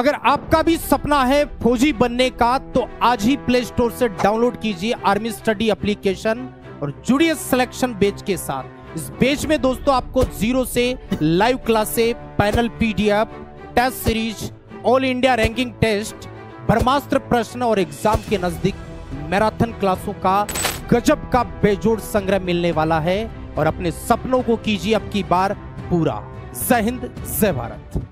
अगर आपका भी सपना है फौजी बनने का तो आज ही प्ले स्टोर से डाउनलोड कीजिए आर्मी स्टडी एप्लीकेशन और जुड़िए सिलेक्शन बेच के साथ इस बेच में दोस्तों आपको जीरो से लाइव क्लासे panel PDF test series all India ranking test Brahmastra प्रश्न और एग्जाम के नजदीक मैराथन क्लासों का गजब का बेजोड़ संग्रह मिलने वाला है और अपने सपनों को कीजिए अब की बार पूरा जय हिंद जय भारत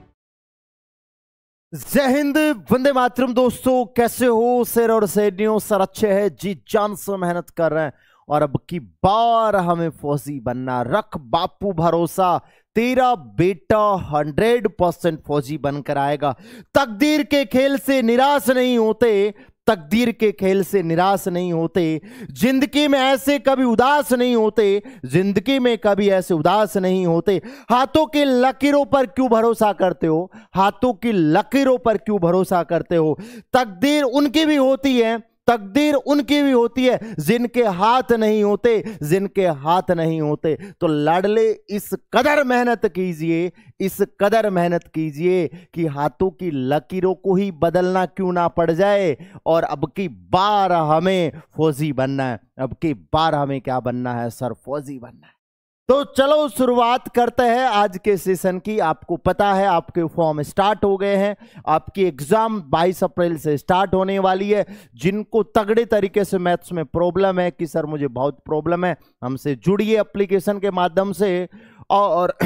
जय हिंद वंदे मातरम दोस्तों कैसे हो सर और शेरनियों सर अच्छे हैं जी जान से मेहनत कर रहे हैं और अब की बार हमें फौजी बनना रख बापू भरोसा तेरा बेटा हंड्रेड परसेंट फौजी बनकर आएगा तकदीर के खेल से निराश नहीं होते तकदीर के खेल से निराश नहीं होते जिंदगी में ऐसे कभी उदास नहीं होते जिंदगी में कभी ऐसे उदास नहीं होते हाथों की लकीरों पर क्यों भरोसा करते हो हाथों की लकीरों पर क्यों भरोसा करते हो तकदीर उनकी भी होती है तकदीर उनकी भी होती है जिनके हाथ नहीं होते जिनके हाथ नहीं होते तो लड़ले इस कदर मेहनत कीजिए इस कदर मेहनत कीजिए कि हाथों की लकीरों को ही बदलना क्यों ना पड़ जाए और अब की बार हमें फौजी बनना है अब की बार हमें क्या बनना है सर फौजी बनना है तो चलो शुरुआत करते हैं आज के सेशन की आपको पता है आपके फॉर्म स्टार्ट हो गए हैं आपकी एग्जाम 22 अप्रैल से स्टार्ट होने वाली है जिनको तगड़े तरीके से मैथ्स में प्रॉब्लम है कि सर मुझे बहुत प्रॉब्लम है हमसे जुड़िए एप्लीकेशन के माध्यम से और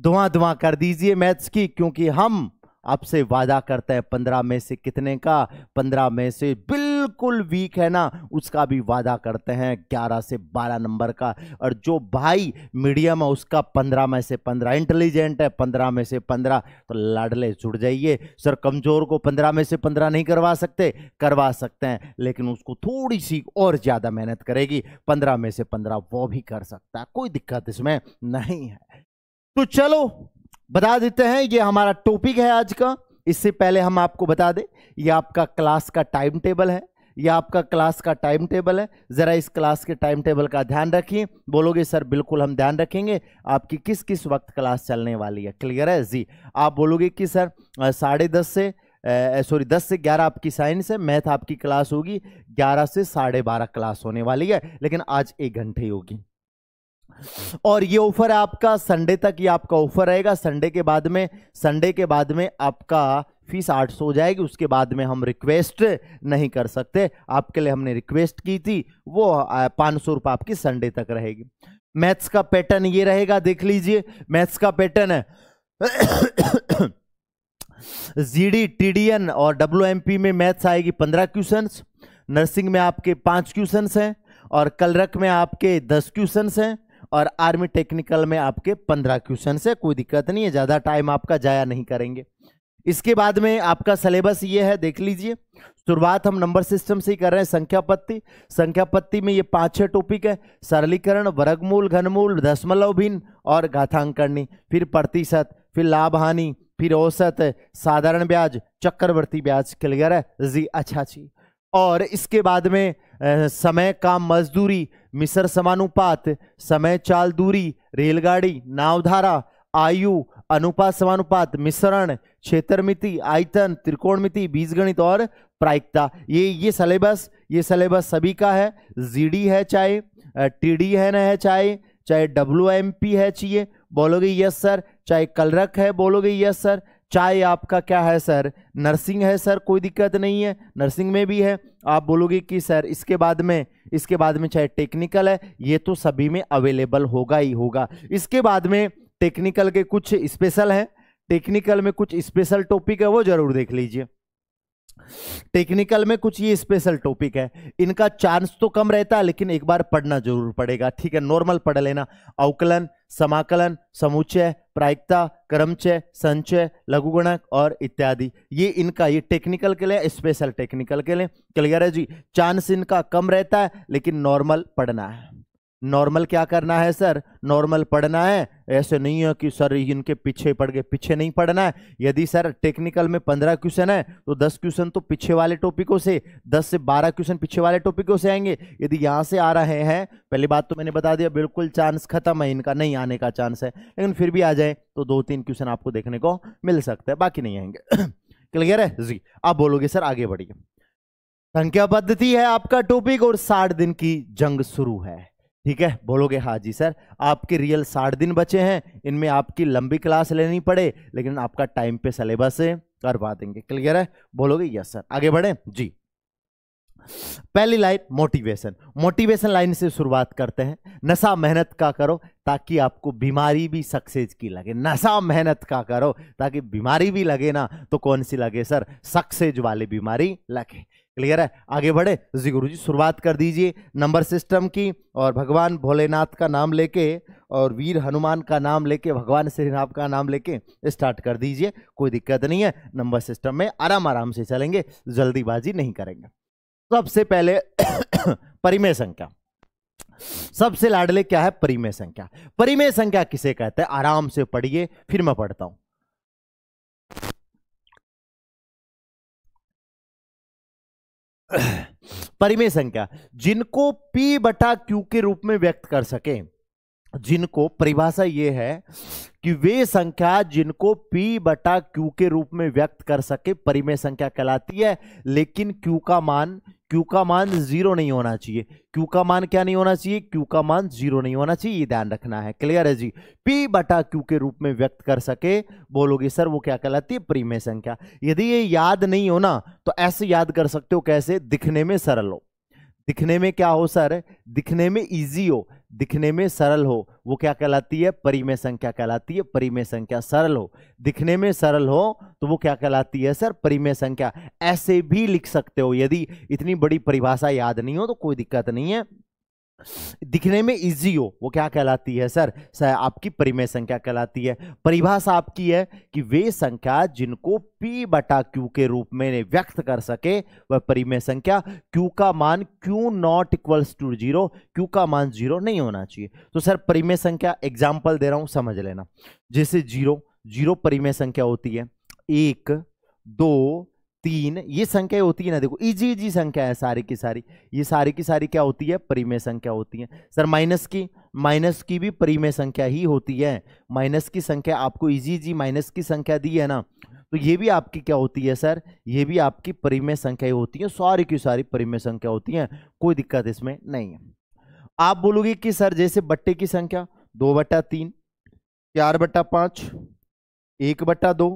धुआं धुआं कर दीजिए मैथ्स की क्योंकि हम आपसे वादा करता है पंद्रह में से कितने का पंद्रह में से बिल्कुल वीक है ना उसका भी वादा करते हैं ग्यारह से बारह नंबर का और जो भाई मीडियम है उसका पंद्रह में से पंद्रह इंटेलिजेंट है पंद्रह में से पंद्रह तो लाडले जुड़ जाइए सर कमज़ोर को पंद्रह में से पंद्रह नहीं करवा सकते करवा सकते हैं लेकिन उसको थोड़ी सी और ज़्यादा मेहनत करेगी पंद्रह में से पंद्रह वो भी कर सकता है कोई दिक्कत इसमें नहीं है तो चलो बता देते हैं ये हमारा टॉपिक है आज का इससे पहले हम आपको बता दें ये आपका क्लास का टाइम टेबल है यह आपका क्लास का टाइम टेबल है ज़रा इस क्लास के टाइम टेबल का ध्यान रखिए बोलोगे सर बिल्कुल हम ध्यान रखेंगे आपकी किस किस वक्त क्लास चलने वाली है क्लियर है जी आप बोलोगे कि सर साढ़े दस से सॉरी दस से ग्यारह आपकी साइंस है मैथ आपकी क्लास होगी ग्यारह से साढ़े बारह क्लास होने वाली है लेकिन आज एक घंटे ही होगी और ये ऑफर है आपका संडे तक ये आपका ऑफर रहेगा संडे के बाद में संडे के बाद में आपका फीस 800 हो जाएगी उसके बाद में हम रिक्वेस्ट नहीं कर सकते आपके लिए हमने रिक्वेस्ट की थी वो पाँच सौ रुपये आपकी संडे तक रहेगी मैथ्स का पैटर्न ये रहेगा देख लीजिए मैथ्स का पैटर्न है जीडी टीडीएन और डब्ल्यूएमपी में मैथ्स आएगी पंद्रह क्वेश्चंस नर्सिंग में आपके पांच क्वेश्चंस हैं और कलरक में आपके दस क्वेश्चंस हैं और आर्मी टेक्निकल में आपके पंद्रह क्वेश्चन से कोई दिक्कत नहीं है ज़्यादा टाइम आपका जाया नहीं करेंगे इसके बाद में आपका सिलेबस ये है देख लीजिए शुरुआत हम नंबर सिस्टम से ही कर रहे हैं संख्यापत्ति संख्यापत्ति में ये पांच छह टॉपिक है सरलीकरण वर्गमूल घनमूल दशमलव भिन्न और घातांकरणी फिर प्रतिशत फिर लाभ हानि फिर औसत साधारण ब्याज चक्रवर्ती ब्याज क्लियर है जी अच्छा जी और इसके बाद में समय काम मजदूरी मिसर समानुपात समय चाल दूरी रेलगाड़ी नावधारा आयु अनुपात समानुपात मिश्रण क्षेत्रमिति आयतन त्रिकोण बीज बीजगणित और प्रायिकता ये ये सलेबस ये सलेबस सभी का है जीडी है चाहे टीडी है ना है चाहे चाहे डब्ल्यू है चाहिए बोलोगे यस सर चाहे कलरक है बोलोगे यस सर चाहे आपका क्या है सर नर्सिंग है सर कोई दिक्कत नहीं है नर्सिंग में भी है आप बोलोगे कि सर इसके बाद में इसके बाद में चाहे टेक्निकल है ये तो सभी में अवेलेबल होगा ही होगा इसके बाद में टेक्निकल के कुछ स्पेशल हैं टेक्निकल में कुछ स्पेशल टॉपिक है वो जरूर देख लीजिए टेक्निकल में कुछ ये स्पेशल टॉपिक है इनका चांस तो कम रहता है लेकिन एक बार पढ़ना जरूर पड़ेगा ठीक है नॉर्मल पढ़ लेना अवकलन समाकलन समुच्चय प्रायिकता क्रमचय संचय लघुगणक और इत्यादि ये इनका ये टेक्निकल के लिए स्पेशल टेक्निकल के लिए क्लियर है जी चांस इनका कम रहता है लेकिन नॉर्मल पढ़ना है नॉर्मल क्या करना है सर नॉर्मल पढ़ना है ऐसे नहीं है कि सर इनके पीछे पड़ गए पीछे नहीं पढ़ना है यदि सर टेक्निकल में पंद्रह क्वेश्चन है तो दस क्वेश्चन तो पीछे वाले टॉपिकों से दस से बारह क्वेश्चन पीछे वाले टॉपिकों से आएंगे यदि यहाँ से आ रहे हैं पहली बात तो मैंने बता दिया बिल्कुल चांस खत्म है इनका नहीं आने का चांस है लेकिन फिर भी आ जाए तो दो तीन क्वेश्चन आपको देखने को मिल सकता है बाकी नहीं आएंगे क्लियर है जी आप बोलोगे सर आगे बढ़िए संख्या पद्धति है आपका टॉपिक और साठ दिन की जंग शुरू है ठीक है बोलोगे हाँ जी सर आपके रियल साठ दिन बचे हैं इनमें आपकी लंबी क्लास लेनी पड़े लेकिन आपका टाइम पे सिलेबस करवा देंगे क्लियर है बोलोगे यस सर आगे बढ़े जी पहली लाइन मोटिवेशन मोटिवेशन लाइन से शुरुआत करते हैं नशा मेहनत का करो ताकि आपको बीमारी भी सक्सेस की लगे नशा मेहनत का करो ताकि बीमारी भी लगे ना तो कौन सी लगे सर सक्सेज वाली बीमारी लगे क्लियर है आगे बढ़े जी गुरु जी शुरुआत कर दीजिए नंबर सिस्टम की और भगवान भोलेनाथ का नाम लेके और वीर हनुमान का नाम लेके भगवान श्रीनाथ का नाम लेके स्टार्ट कर दीजिए कोई दिक्कत नहीं है नंबर सिस्टम में आराम आराम से चलेंगे जल्दीबाजी नहीं करेंगे सबसे पहले परिमेय संख्या सबसे लाडले क्या है परिमेय संख्या परिमेय संख्या किसे कहते हैं आराम से पढ़िए फिर मैं पढ़ता हूँ परिमेय संख्या जिनको पी बटा क्यू के रूप में व्यक्त कर सकें जिनको परिभाषा ये है कि वे संख्या जिनको p बटा q के रूप में व्यक्त कर सके परिमेय संख्या कहलाती है लेकिन q का मान q का मान जीरो नहीं होना चाहिए q का मान क्या नहीं होना चाहिए q का मान जीरो नहीं होना चाहिए ये ध्यान रखना है क्लियर है जी p बटा q के रूप में व्यक्त कर सके बोलोगे सर वो क्या कहलाती है परिमेय संख्या यदि ये याद नहीं हो ना तो ऐसे याद कर सकते हो कैसे दिखने में सरल हो दिखने में क्या हो सर दिखने में इजी हो दिखने में सरल हो वो क्या कहलाती है परिमेय संख्या कहलाती है परिमेय संख्या सरल हो दिखने में सरल हो तो वो क्या कहलाती है सर परिमेय संख्या ऐसे भी लिख सकते हो यदि इतनी बड़ी परिभाषा याद नहीं हो तो कोई दिक्कत नहीं है दिखने में इजी हो वो क्या कहलाती है सर सर आपकी परिमेय संख्या कहलाती है परिभाषा आपकी है कि वे संख्या जिनको p बटा q के रूप में व्यक्त कर सके वह परिमेय संख्या q का मान q not equals to zero q का मान जीरो नहीं होना चाहिए तो सर परिमेय संख्या एग्जाम्पल दे रहा हूं समझ लेना जैसे जीरो जीरो परिमेय संख्या होती है एक दो तीन ये संख्या होती है ना देखो इजी इजी संख्या है सारी की सारी ये सारी की सारी क्या होती है परिमेय संख्या होती है सर माइनस की माइनस की भी परिमेय संख्या ही होती है माइनस की संख्या आपको इजी इजी माइनस की संख्या दी है ना तो ये भी आपकी क्या होती है सर ये भी आपकी परिमेय संख्या होती है सारी की सारी परिमेय संख्या होती है कोई दिक्कत इसमें नहीं है आप बोलोगे कि सर जैसे बट्टे की संख्या दो बट्टा तीन चार बट्टा पाँच एक बट्टा दो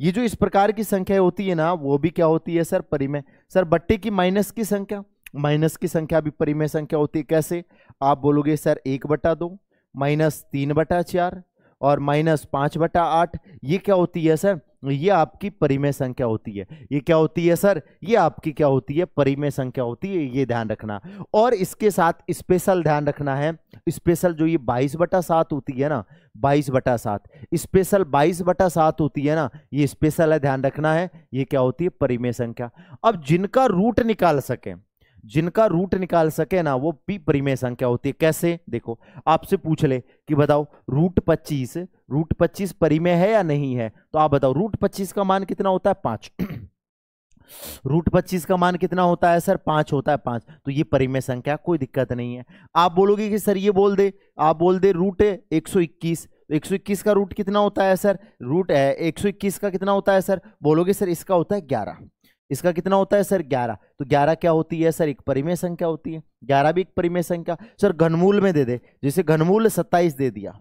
ये जो इस प्रकार की संख्या होती है ना वो भी क्या होती है सर परिमेय सर बट्टे की माइनस की संख्या माइनस की संख्या भी परिमेय संख्या होती है कैसे आप बोलोगे सर एक बटा दो माइनस तीन बटा चार और माइनस पाँच बटा आठ ये क्या होती है सर ये आपकी परिमेय संख्या होती है ये क्या होती है सर ये आपकी क्या होती है परिमेय संख्या होती है ये ध्यान रखना और इसके साथ स्पेशल ध्यान रखना है स्पेशल जो ये बाईस बटा सात होती है ना बाईस बटा सात स्पेशल बाईस बटा सात होती है ना ये स्पेशल है ध्यान रखना है ये क्या होती है परिमेय संख्या अब जिनका रूट निकाल सकें जिनका रूट निकाल सके ना वो भी परिमेय संख्या होती है कैसे देखो आपसे पूछ ले कि बताओ रूट पच्चीस रूट पच्चीस परिमेय है या नहीं है तो आप बताओ रूट पच्चीस का मान कितना होता है पांच रूट पच्चीस का मान कितना होता है सर पांच होता है पांच तो ये परिमेय संख्या कोई दिक्कत नहीं है आप बोलोगे कि सर ये बोल दे आप बोल दे रूट एक सौ इक्कीस तो एक सौ इक्कीस का रूट कितना होता है सर रूट है एक सौ इक्कीस का कितना होता है सर बोलोगे सर इसका होता है ग्यारह इसका कितना होता है सर ग्यारह तो ग्यारह क्या होती है सर एक परिमेय संख्या होती है ग्यारह भी एक परिमेय संख्या सर घनमूल में दे दे जैसे घनमूल सत्ताईस दे दिया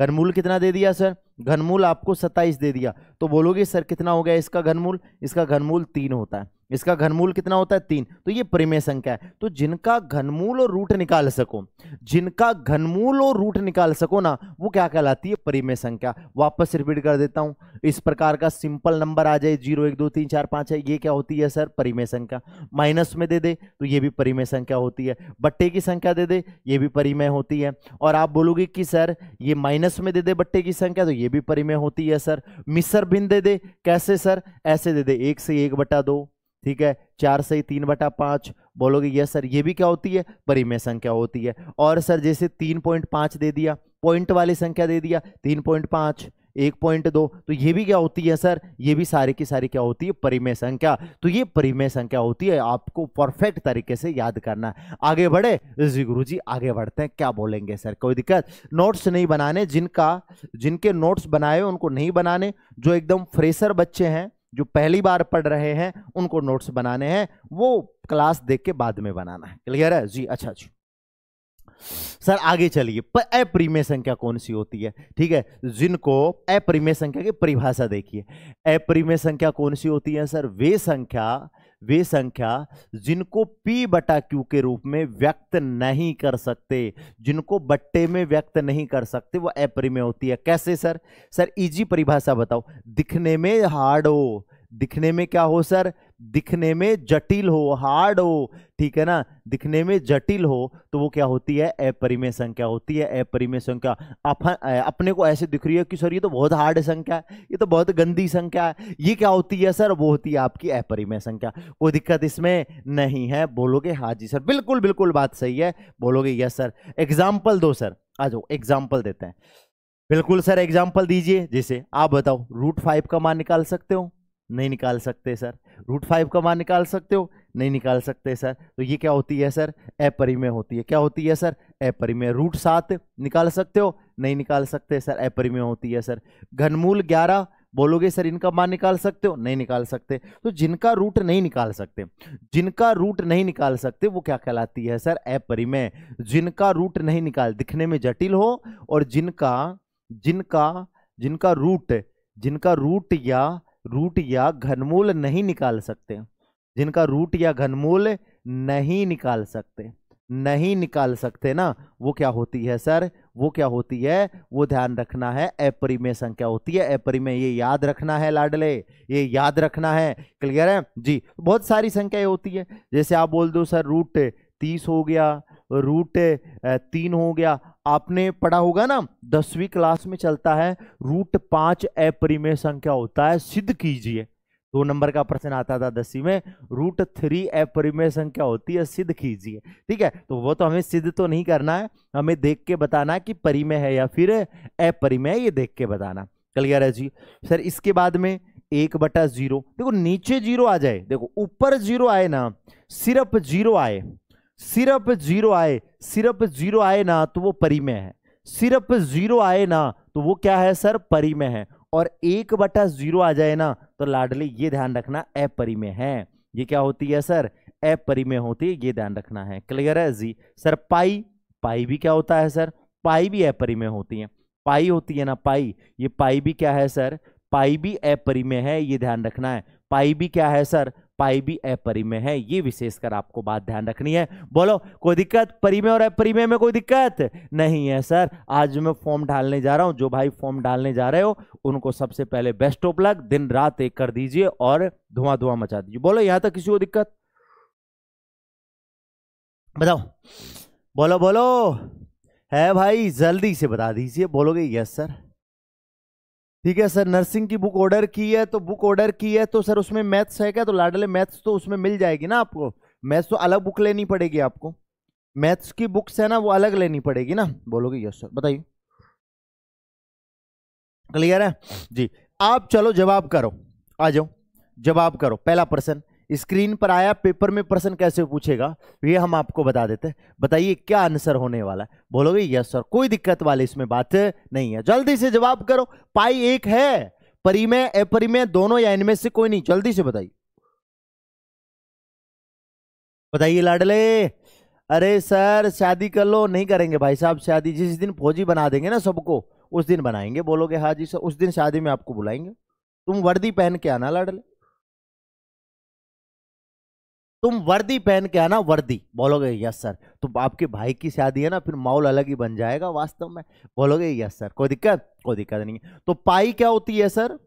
घनमूल कितना दे दिया सर घनमूल आपको सत्ताईस दे दिया तो बोलोगे सर कितना हो गया इसका घनमूल इसका घनमूल तीन होता है इसका घनमूल कितना होता है तीन तो ये परिमेय संख्या है तो जिनका घनमूल और रूट निकाल सको जिनका घनमूल और रूट निकाल सको ना वो क्या कहलाती है परिमेय संख्या वापस रिपीट कर देता हूँ इस प्रकार का सिंपल नंबर आ जाए जीरो एक दो तीन चार पाँच है ये क्या होती है सर परिमेय संख्या माइनस में दे दे तो ये भी परिमेय संख्या होती है बट्टे की संख्या दे दे ये भी परिमेय होती है और आप बोलोगे कि सर ये माइनस में दे दे बट्टे की संख्या तो ये भी परिमेय होती है सर मिसर भिन्न दे दे कैसे सर ऐसे दे दे एक से एक बटा दो ठीक है चार से ही तीन बटा पाँच बोलोगे यस सर ये भी क्या होती है परिमेय संख्या होती है और सर जैसे तीन पॉइंट पाँच दे दिया पॉइंट वाली संख्या दे दिया तीन पॉइंट पाँच एक पॉइंट दो तो ये भी क्या होती है सर ये भी सारी की सारी क्या होती है परिमेय संख्या तो ये परिमेय संख्या होती है आपको परफेक्ट तरीके से याद करना है आगे बढ़े जी गुरु जी आगे बढ़ते हैं क्या बोलेंगे सर कोई दिक्कत नोट्स नहीं बनाने जिनका जिनके नोट्स बनाए उनको नहीं बनाने जो एकदम फ्रेशर बच्चे हैं जो पहली बार पढ़ रहे हैं उनको नोट्स बनाने हैं वो क्लास देख के बाद में बनाना है क्लियर है जी अच्छा जी अच्छा। सर आगे चलिए अप्रीमेय संख्या कौन सी होती है ठीक है जिनको अप्रीमेय संख्या की परिभाषा देखिए अप्रीमेय संख्या कौन सी होती है सर वे संख्या वे संख्या जिनको पी बटा क्यू के रूप में व्यक्त नहीं कर सकते जिनको बट्टे में व्यक्त नहीं कर सकते वो एपरी में होती है कैसे सर सर इजी परिभाषा बताओ दिखने में हार्ड हो दिखने में क्या हो सर दिखने में जटिल हो हार्ड हो ठीक है ना दिखने में जटिल हो तो वो क्या होती है अपरिमेय संख्या होती है अपरिमेय संख्या अपने को ऐसे दिख रही है कि सर ये तो बहुत हार्ड संख्या है ये तो बहुत गंदी संख्या है ये क्या होती है सर वो होती है आपकी अपरिमेय संख्या कोई दिक्कत इसमें नहीं है बोलोगे हाँ जी सर बिल्कुल बिल्कुल बात सही है बोलोगे यस सर एग्जाम्पल दो सर आ जाओ एग्जाम्पल देते हैं बिल्कुल सर एग्जाम्पल दीजिए जैसे आप बताओ रूट फाइव का मान निकाल सकते हो नहीं निकाल सकते सर रूट फाइव का मान निकाल सकते हो नहीं निकाल सकते सर तो ये क्या होती है सर अपरिमेय होती है क्या होती है सर अपरिमेय रूट सात निकाल सकते हो नहीं निकाल सकते सर अपरिमेय होती है सर घनमूल ग्यारह बोलोगे सर इनका मान निकाल सकते हो नहीं निकाल सकते तो जिनका रूट नहीं निकाल सकते जिनका रूट नहीं निकाल सकते वो क्या कहलाती है सर अपरिमेय जिनका रूट नहीं निकाल दिखने में जटिल हो और जिनका जिनका जिनका रूट जिनका रूट या रूट या घनमूल नहीं निकाल सकते जिनका रूट या घनमूल नहीं निकाल सकते नहीं निकाल सकते ना वो क्या होती है सर वो क्या होती है वो ध्यान रखना है अपरिमेय संख्या होती है अपरिमेय ये याद रखना है लाडले ये याद रखना है क्लियर है जी बहुत सारी संख्याएं होती है जैसे आप बोल दो सर रूट तीस हो गया रूट तीन हो गया आपने पढ़ा होगा ना दसवीं क्लास में चलता है रूट पांच अपरिमेय संख्या होता है सिद्ध कीजिए दो नंबर का प्रश्न आता था दसवीं में रूट थ्री अपरिमेय संख्या होती है सिद्ध कीजिए ठीक है तो वो तो हमें सिद्ध तो नहीं करना है हमें देख के बताना है कि परिमेय है या फिर अपरिमेय ये देख के बताना क्लियर है जी सर इसके बाद में एक बटा जीरो देखो नीचे जीरो आ जाए देखो ऊपर जीरो आए ना सिर्फ जीरो आए सिर्फ जीरो आए सिर्फ जीरो आए ना तो वो परिमेय में है सिर्फ जीरो आए ना तो वो क्या है सर परिमेय में है और एक बटा जीरो आ जाए ना तो लाडली ये ध्यान रखना अपरिमेय में है ये क्या होती है सर अपरिमेय में होती है ये ध्यान रखना है क्लियर है जी सर पाई पाई भी क्या होता है सर पाई भी अपरिमेय में होती है पाई होती है ना पाई ये पाई भी क्या है सर पाई भी अपरिमेय में है ये ध्यान रखना है पाई भी क्या है सर पाई अपरी में है ये विशेषकर आपको बात ध्यान रखनी है बोलो कोई दिक्कत परिमय और अपरी में, में कोई दिक्कत नहीं है सर आज मैं फॉर्म डालने जा रहा हूँ जो भाई फॉर्म डालने जा रहे हो उनको सबसे पहले बेस्ट ऑफ लक दिन रात एक कर दीजिए और धुआं धुआं मचा दीजिए बोलो यहां तक किसी को दिक्कत बताओ बोलो बोलो है भाई जल्दी से बता दीजिए बोलोगे यस सर ठीक है सर नर्सिंग की बुक ऑर्डर की है तो बुक ऑर्डर की है तो सर उसमें मैथ्स है क्या तो लाडले मैथ्स तो उसमें मिल जाएगी ना आपको मैथ्स तो अलग बुक लेनी पड़ेगी आपको मैथ्स की बुक्स है ना वो अलग लेनी पड़ेगी ना बोलोगे यस सर बताइए क्लियर है जी आप चलो जवाब करो आ जाओ जवाब करो पहला प्रश्न स्क्रीन पर आया पेपर में प्रश्न कैसे पूछेगा ये हम आपको बता देते हैं बताइए क्या आंसर होने वाला है बोलोगे यस सर कोई दिक्कत वाली इसमें बात नहीं है जल्दी से जवाब करो पाई एक है परिमय अपरिमय दोनों या इनमें से कोई नहीं जल्दी से बताइए बताइए लाडले अरे सर शादी कर लो नहीं करेंगे भाई साहब शादी जिस दिन फौजी बना देंगे ना सबको उस दिन बनाएंगे बोलोगे हाँ जी सर उस दिन शादी में आपको बुलाएंगे तुम वर्दी पहन के आना लाडले तुम वर्दी पहन के आना वर्दी बोलोगे यस सर तो आपके भाई की शादी है ना फिर माहौल अलग ही बन जाएगा वास्तव में बोलोगे यस सर कोई दिक्कत कोई दिक्कत नहीं है तो पाई क्या होती है सर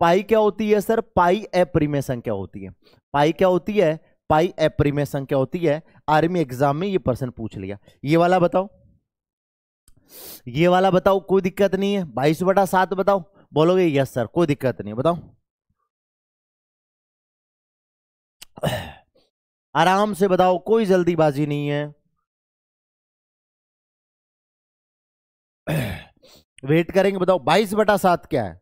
पाई क्या होती है सर पाई एप्री संख्या होती है पाई क्या होती है पाई एप्री संख्या होती है आर्मी एग्जाम में ये प्रश्न पूछ लिया ये वाला बताओ ये वाला बताओ कोई दिक्कत नहीं है बाईस बटा सात बताओ बोलोगे यस सर कोई दिक्कत नहीं बताओ आराम से बताओ कोई जल्दीबाजी नहीं है वेट करेंगे बताओ बाईस बटा सात क्या है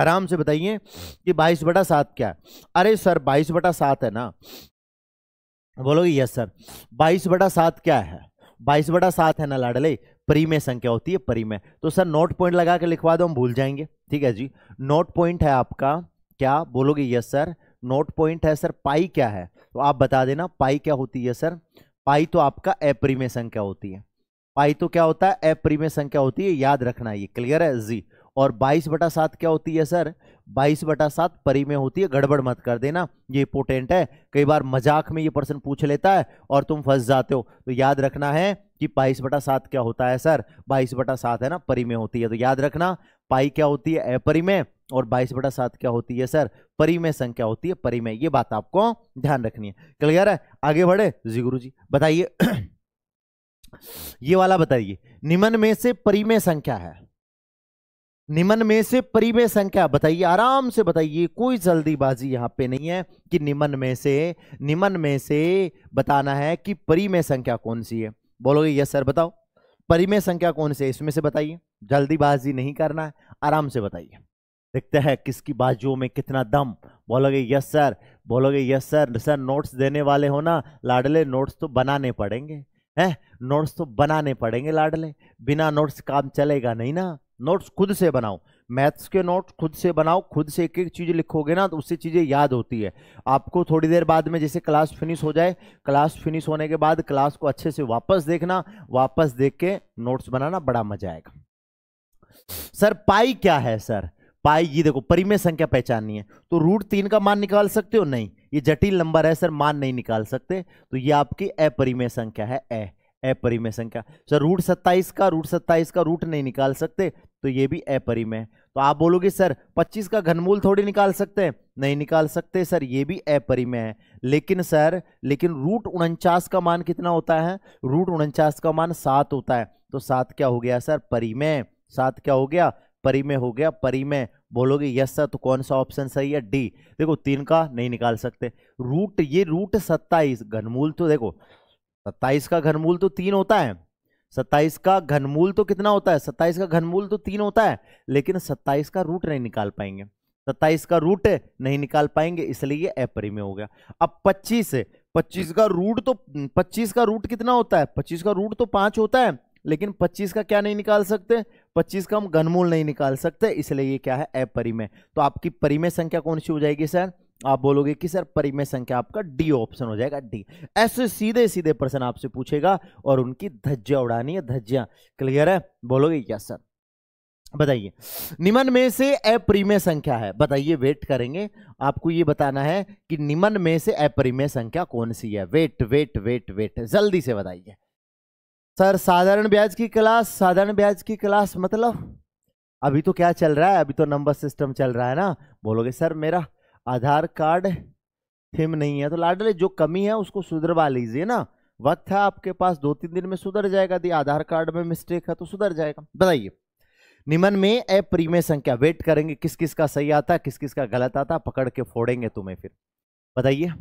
आराम से बताइए कि बाईस बटा सात क्या है अरे सर बाईस बटा सात है ना बोलोगे यस सर बाईस बटा सात क्या है बाईस बटा सात है ना लाडले परी में संख्या होती है परी में तो सर नोट पॉइंट लगा के लिखवा दो हम भूल जाएंगे ठीक है जी नोट पॉइंट है आपका क्या बोलोगे यस सर नोट पॉइंट है सर पाई क्या है तो आप बता देना पाई क्या होती है सर पाई तो आपका एप्री संख्या होती है पाई तो क्या होता है एप्री संख्या होती है याद रखना ये क्लियर है जी और 22 बटा सात क्या होती है सर बाईस बटा सात परिमेय में होती है गड़बड़ मत कर देना ये इंपोर्टेंट है कई बार मजाक में ये पर्सन पूछ लेता है और तुम फंस जाते हो तो याद रखना है कि बाईस बटा सात क्या होता है सर बाईस बटा सात है ना परी में होती है तो याद रखना पाई क्या होती है अपरिमय और बाईस बटा सात क्या होती है सर परिमय संख्या होती है परिमय ये बात आपको ध्यान रखनी है क्लियर है आगे बढ़े जी गुरु जी बताइए ये वाला बताइए निमन में से परिमेय संख्या है निमन में से परिमेय संख्या बताइए आराम से बताइए कोई जल्दीबाजी यहां पे नहीं है कि निमन में से निमन में से बताना है कि परिमेय संख्या कौन सी है बोलोगे यस सर बताओ परिमेय संख्या कौन सी है इसमें से बताइए जल्दीबाजी नहीं करना है आराम से बताइए देखते हैं किसकी बाजुओं में कितना दम बोलोगे यस सर बोलोगे यस सर सर नोट्स देने वाले हो ना लाडले नोट्स तो बनाने पड़ेंगे हैं नोट्स तो बनाने पड़ेंगे लाडले बिना नोट्स काम चलेगा नहीं ना नोट्स खुद से बनाओ मैथ्स के नोट्स खुद से बनाओ खुद से एक एक चीज़ लिखोगे ना तो उससे चीज़ें याद होती है आपको थोड़ी देर बाद में जैसे क्लास फिनिश हो जाए क्लास फिनिश होने के बाद क्लास को अच्छे से वापस देखना वापस देख के नोट्स बनाना बड़ा मजा आएगा सर पाई क्या है सर पाई ये देखो परिमेय संख्या पहचाननी है तो रूट तीन का मान निकाल सकते हो नहीं ये जटिल नंबर है सर मान नहीं निकाल सकते तो ये आपकी अपरिमेय संख्या है ए अपरिमेय संख्या सर रूट सत्ताईस का रूट सत्ताईस का रूट नहीं निकाल सकते तो ये भी अपरिमेय तो आप बोलोगे सर 25 का घनमूल थोड़ी निकाल सकते हैं नहीं निकाल सकते सर ये भी अपरिमेय है लेकिन सर लेकिन रूट उनचास का मान कितना होता है रूट उनचास का मान सात होता है तो सात क्या हो गया सर परिमेय सात क्या हो गया परी में हो गया परी में बोलोगे यस सर तो कौन सा ऑप्शन सही है डी देखो तीन का नहीं निकाल सकते रूट ये रूट सत्ताईस घनमूल तो देखो सत्ताईस का घनमूल तो तीन होता है सत्ताईस का घनमूल तो कितना होता है सत्ताईस का घनमूल तो तीन होता है लेकिन सत्ताईस का रूट नहीं निकाल पाएंगे सत्ताईस का रूट नहीं निकाल पाएंगे इसलिए एपरी में हो गया अब पच्चीस पच्चीस का रूट तो पच्चीस का रूट कितना होता है पच्चीस का रूट तो पांच होता है लेकिन पच्चीस का क्या नहीं निकाल सकते 25 का हम घनमूल नहीं निकाल सकते इसलिए ये क्या है अपरिमेय तो आपकी परिमेय संख्या कौन सी हो जाएगी सर आप बोलोगे कि सर परिमेय संख्या आपका डी ऑप्शन हो जाएगा डी ऐसे सीधे सीधे प्रश्न आपसे पूछेगा और उनकी धज्जिया उड़ानी है धज्जिया क्लियर है बोलोगे क्या सर बताइए निम्न में से अपरिमेय संख्या है बताइए वेट करेंगे आपको ये बताना है कि निम्न में से अपरिमेय संख्या कौन सी है वेट वेट वेट वेट जल्दी से बताइए सर साधारण ब्याज की क्लास साधारण ब्याज की क्लास मतलब अभी तो क्या चल रहा है अभी तो नंबर सिस्टम चल रहा है ना बोलोगे सर मेरा आधार कार्ड थिम नहीं है तो लाडले जो कमी है उसको सुधरवा लीजिए ना वक्त है आपके पास दो तीन दिन में सुधर जाएगा दी आधार कार्ड में मिस्टेक है तो सुधर जाएगा बताइए निमन में ए प्रीमे संख्या वेट करेंगे किस किस का सही आता किस किस का गलत आता पकड़ के फोड़ेंगे तुम्हें फिर बताइए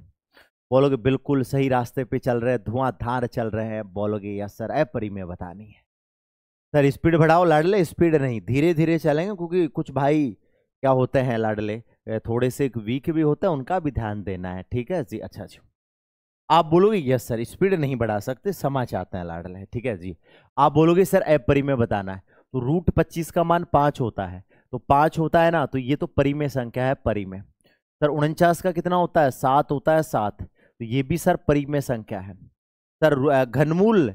बोलोगे बिल्कुल सही रास्ते पे चल रहे हैं धुआंधार चल रहे हैं बोलोगे यस सर ऐ परी में बतानी है सर स्पीड बढ़ाओ लाडले स्पीड नहीं धीरे धीरे चलेंगे क्योंकि कुछ भाई क्या होते हैं लाडले थोड़े से वीक भी होता है उनका भी ध्यान देना है ठीक है जी अच्छा जी आप बोलोगे यस सर स्पीड नहीं बढ़ा सकते समा चाहते हैं लाडले ठीक है जी आप बोलोगे सर ऐ परी में बताना है तो रूट पच्चीस का मान पाँच होता है तो पाँच होता है ना तो ये तो परी में संख्या है परी में सर उनचास का कितना होता है सात होता है सात तो ये भी सर परिमय संख्या है सर घनमूल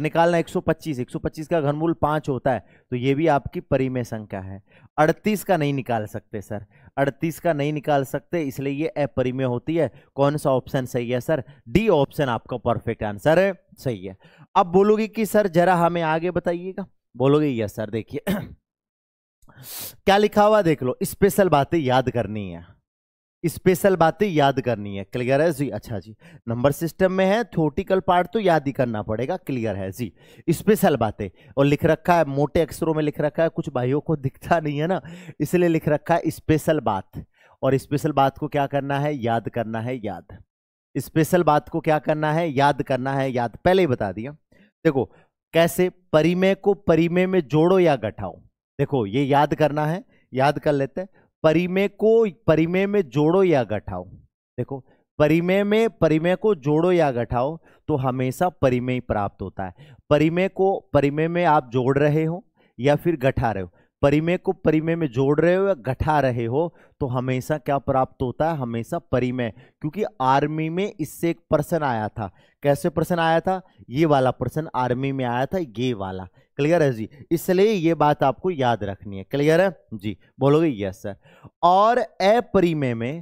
निकालना 125 125 का घनमूल पांच होता है तो ये भी आपकी परिमेय संख्या है 38 का नहीं निकाल सकते सर 38 का नहीं निकाल सकते इसलिए ये अपरिमेय होती है कौन सा ऑप्शन सही है सर डी ऑप्शन आपका परफेक्ट आंसर है सही है अब बोलोगे कि सर जरा हमें आगे बताइएगा बोलोगे यस सर देखिए क्या लिखा हुआ देख लो स्पेशल बातें याद करनी है स्पेशल बातें याद करनी है क्लियर है जी अच्छा जी नंबर सिस्टम में है थोटिकल पार्ट तो याद ही करना पड़ेगा क्लियर है जी स्पेशल बातें और लिख रखा है मोटे अक्षरों में लिख रखा है कुछ भाइयों को दिखता नहीं है ना इसलिए लिख रखा है स्पेशल बात और स्पेशल बात को क्या करना है याद करना है याद स्पेशल बात को क्या करना है याद करना है याद पहले ही बता दिया देखो कैसे परिमेय को परिमेय में जोड़ो या घटाओ देखो ये याद करना है याद कर लेते हैं परिमेय को परिमेय में जोड़ो या घटाओ देखो परिमेय में परिमेय को जोड़ो या घटाओ तो हमेशा परिमेय प्राप्त होता है परिमेय को परिमेय में आप जोड़ रहे हो या फिर घटा रहे हो परिमेय को परिमेय में जोड़ रहे हो या घटा रहे हो तो हमेशा क्या प्राप्त होता है हमेशा परिमेय क्योंकि आर्मी में इससे एक प्रश्न आया था कैसे प्रश्न आया था ये वाला प्रश्न आर्मी में आया था ये वाला क्लियर है जी इसलिए ये बात आपको याद रखनी है क्लियर है जी बोलोगे यस सर और अपरिमेय में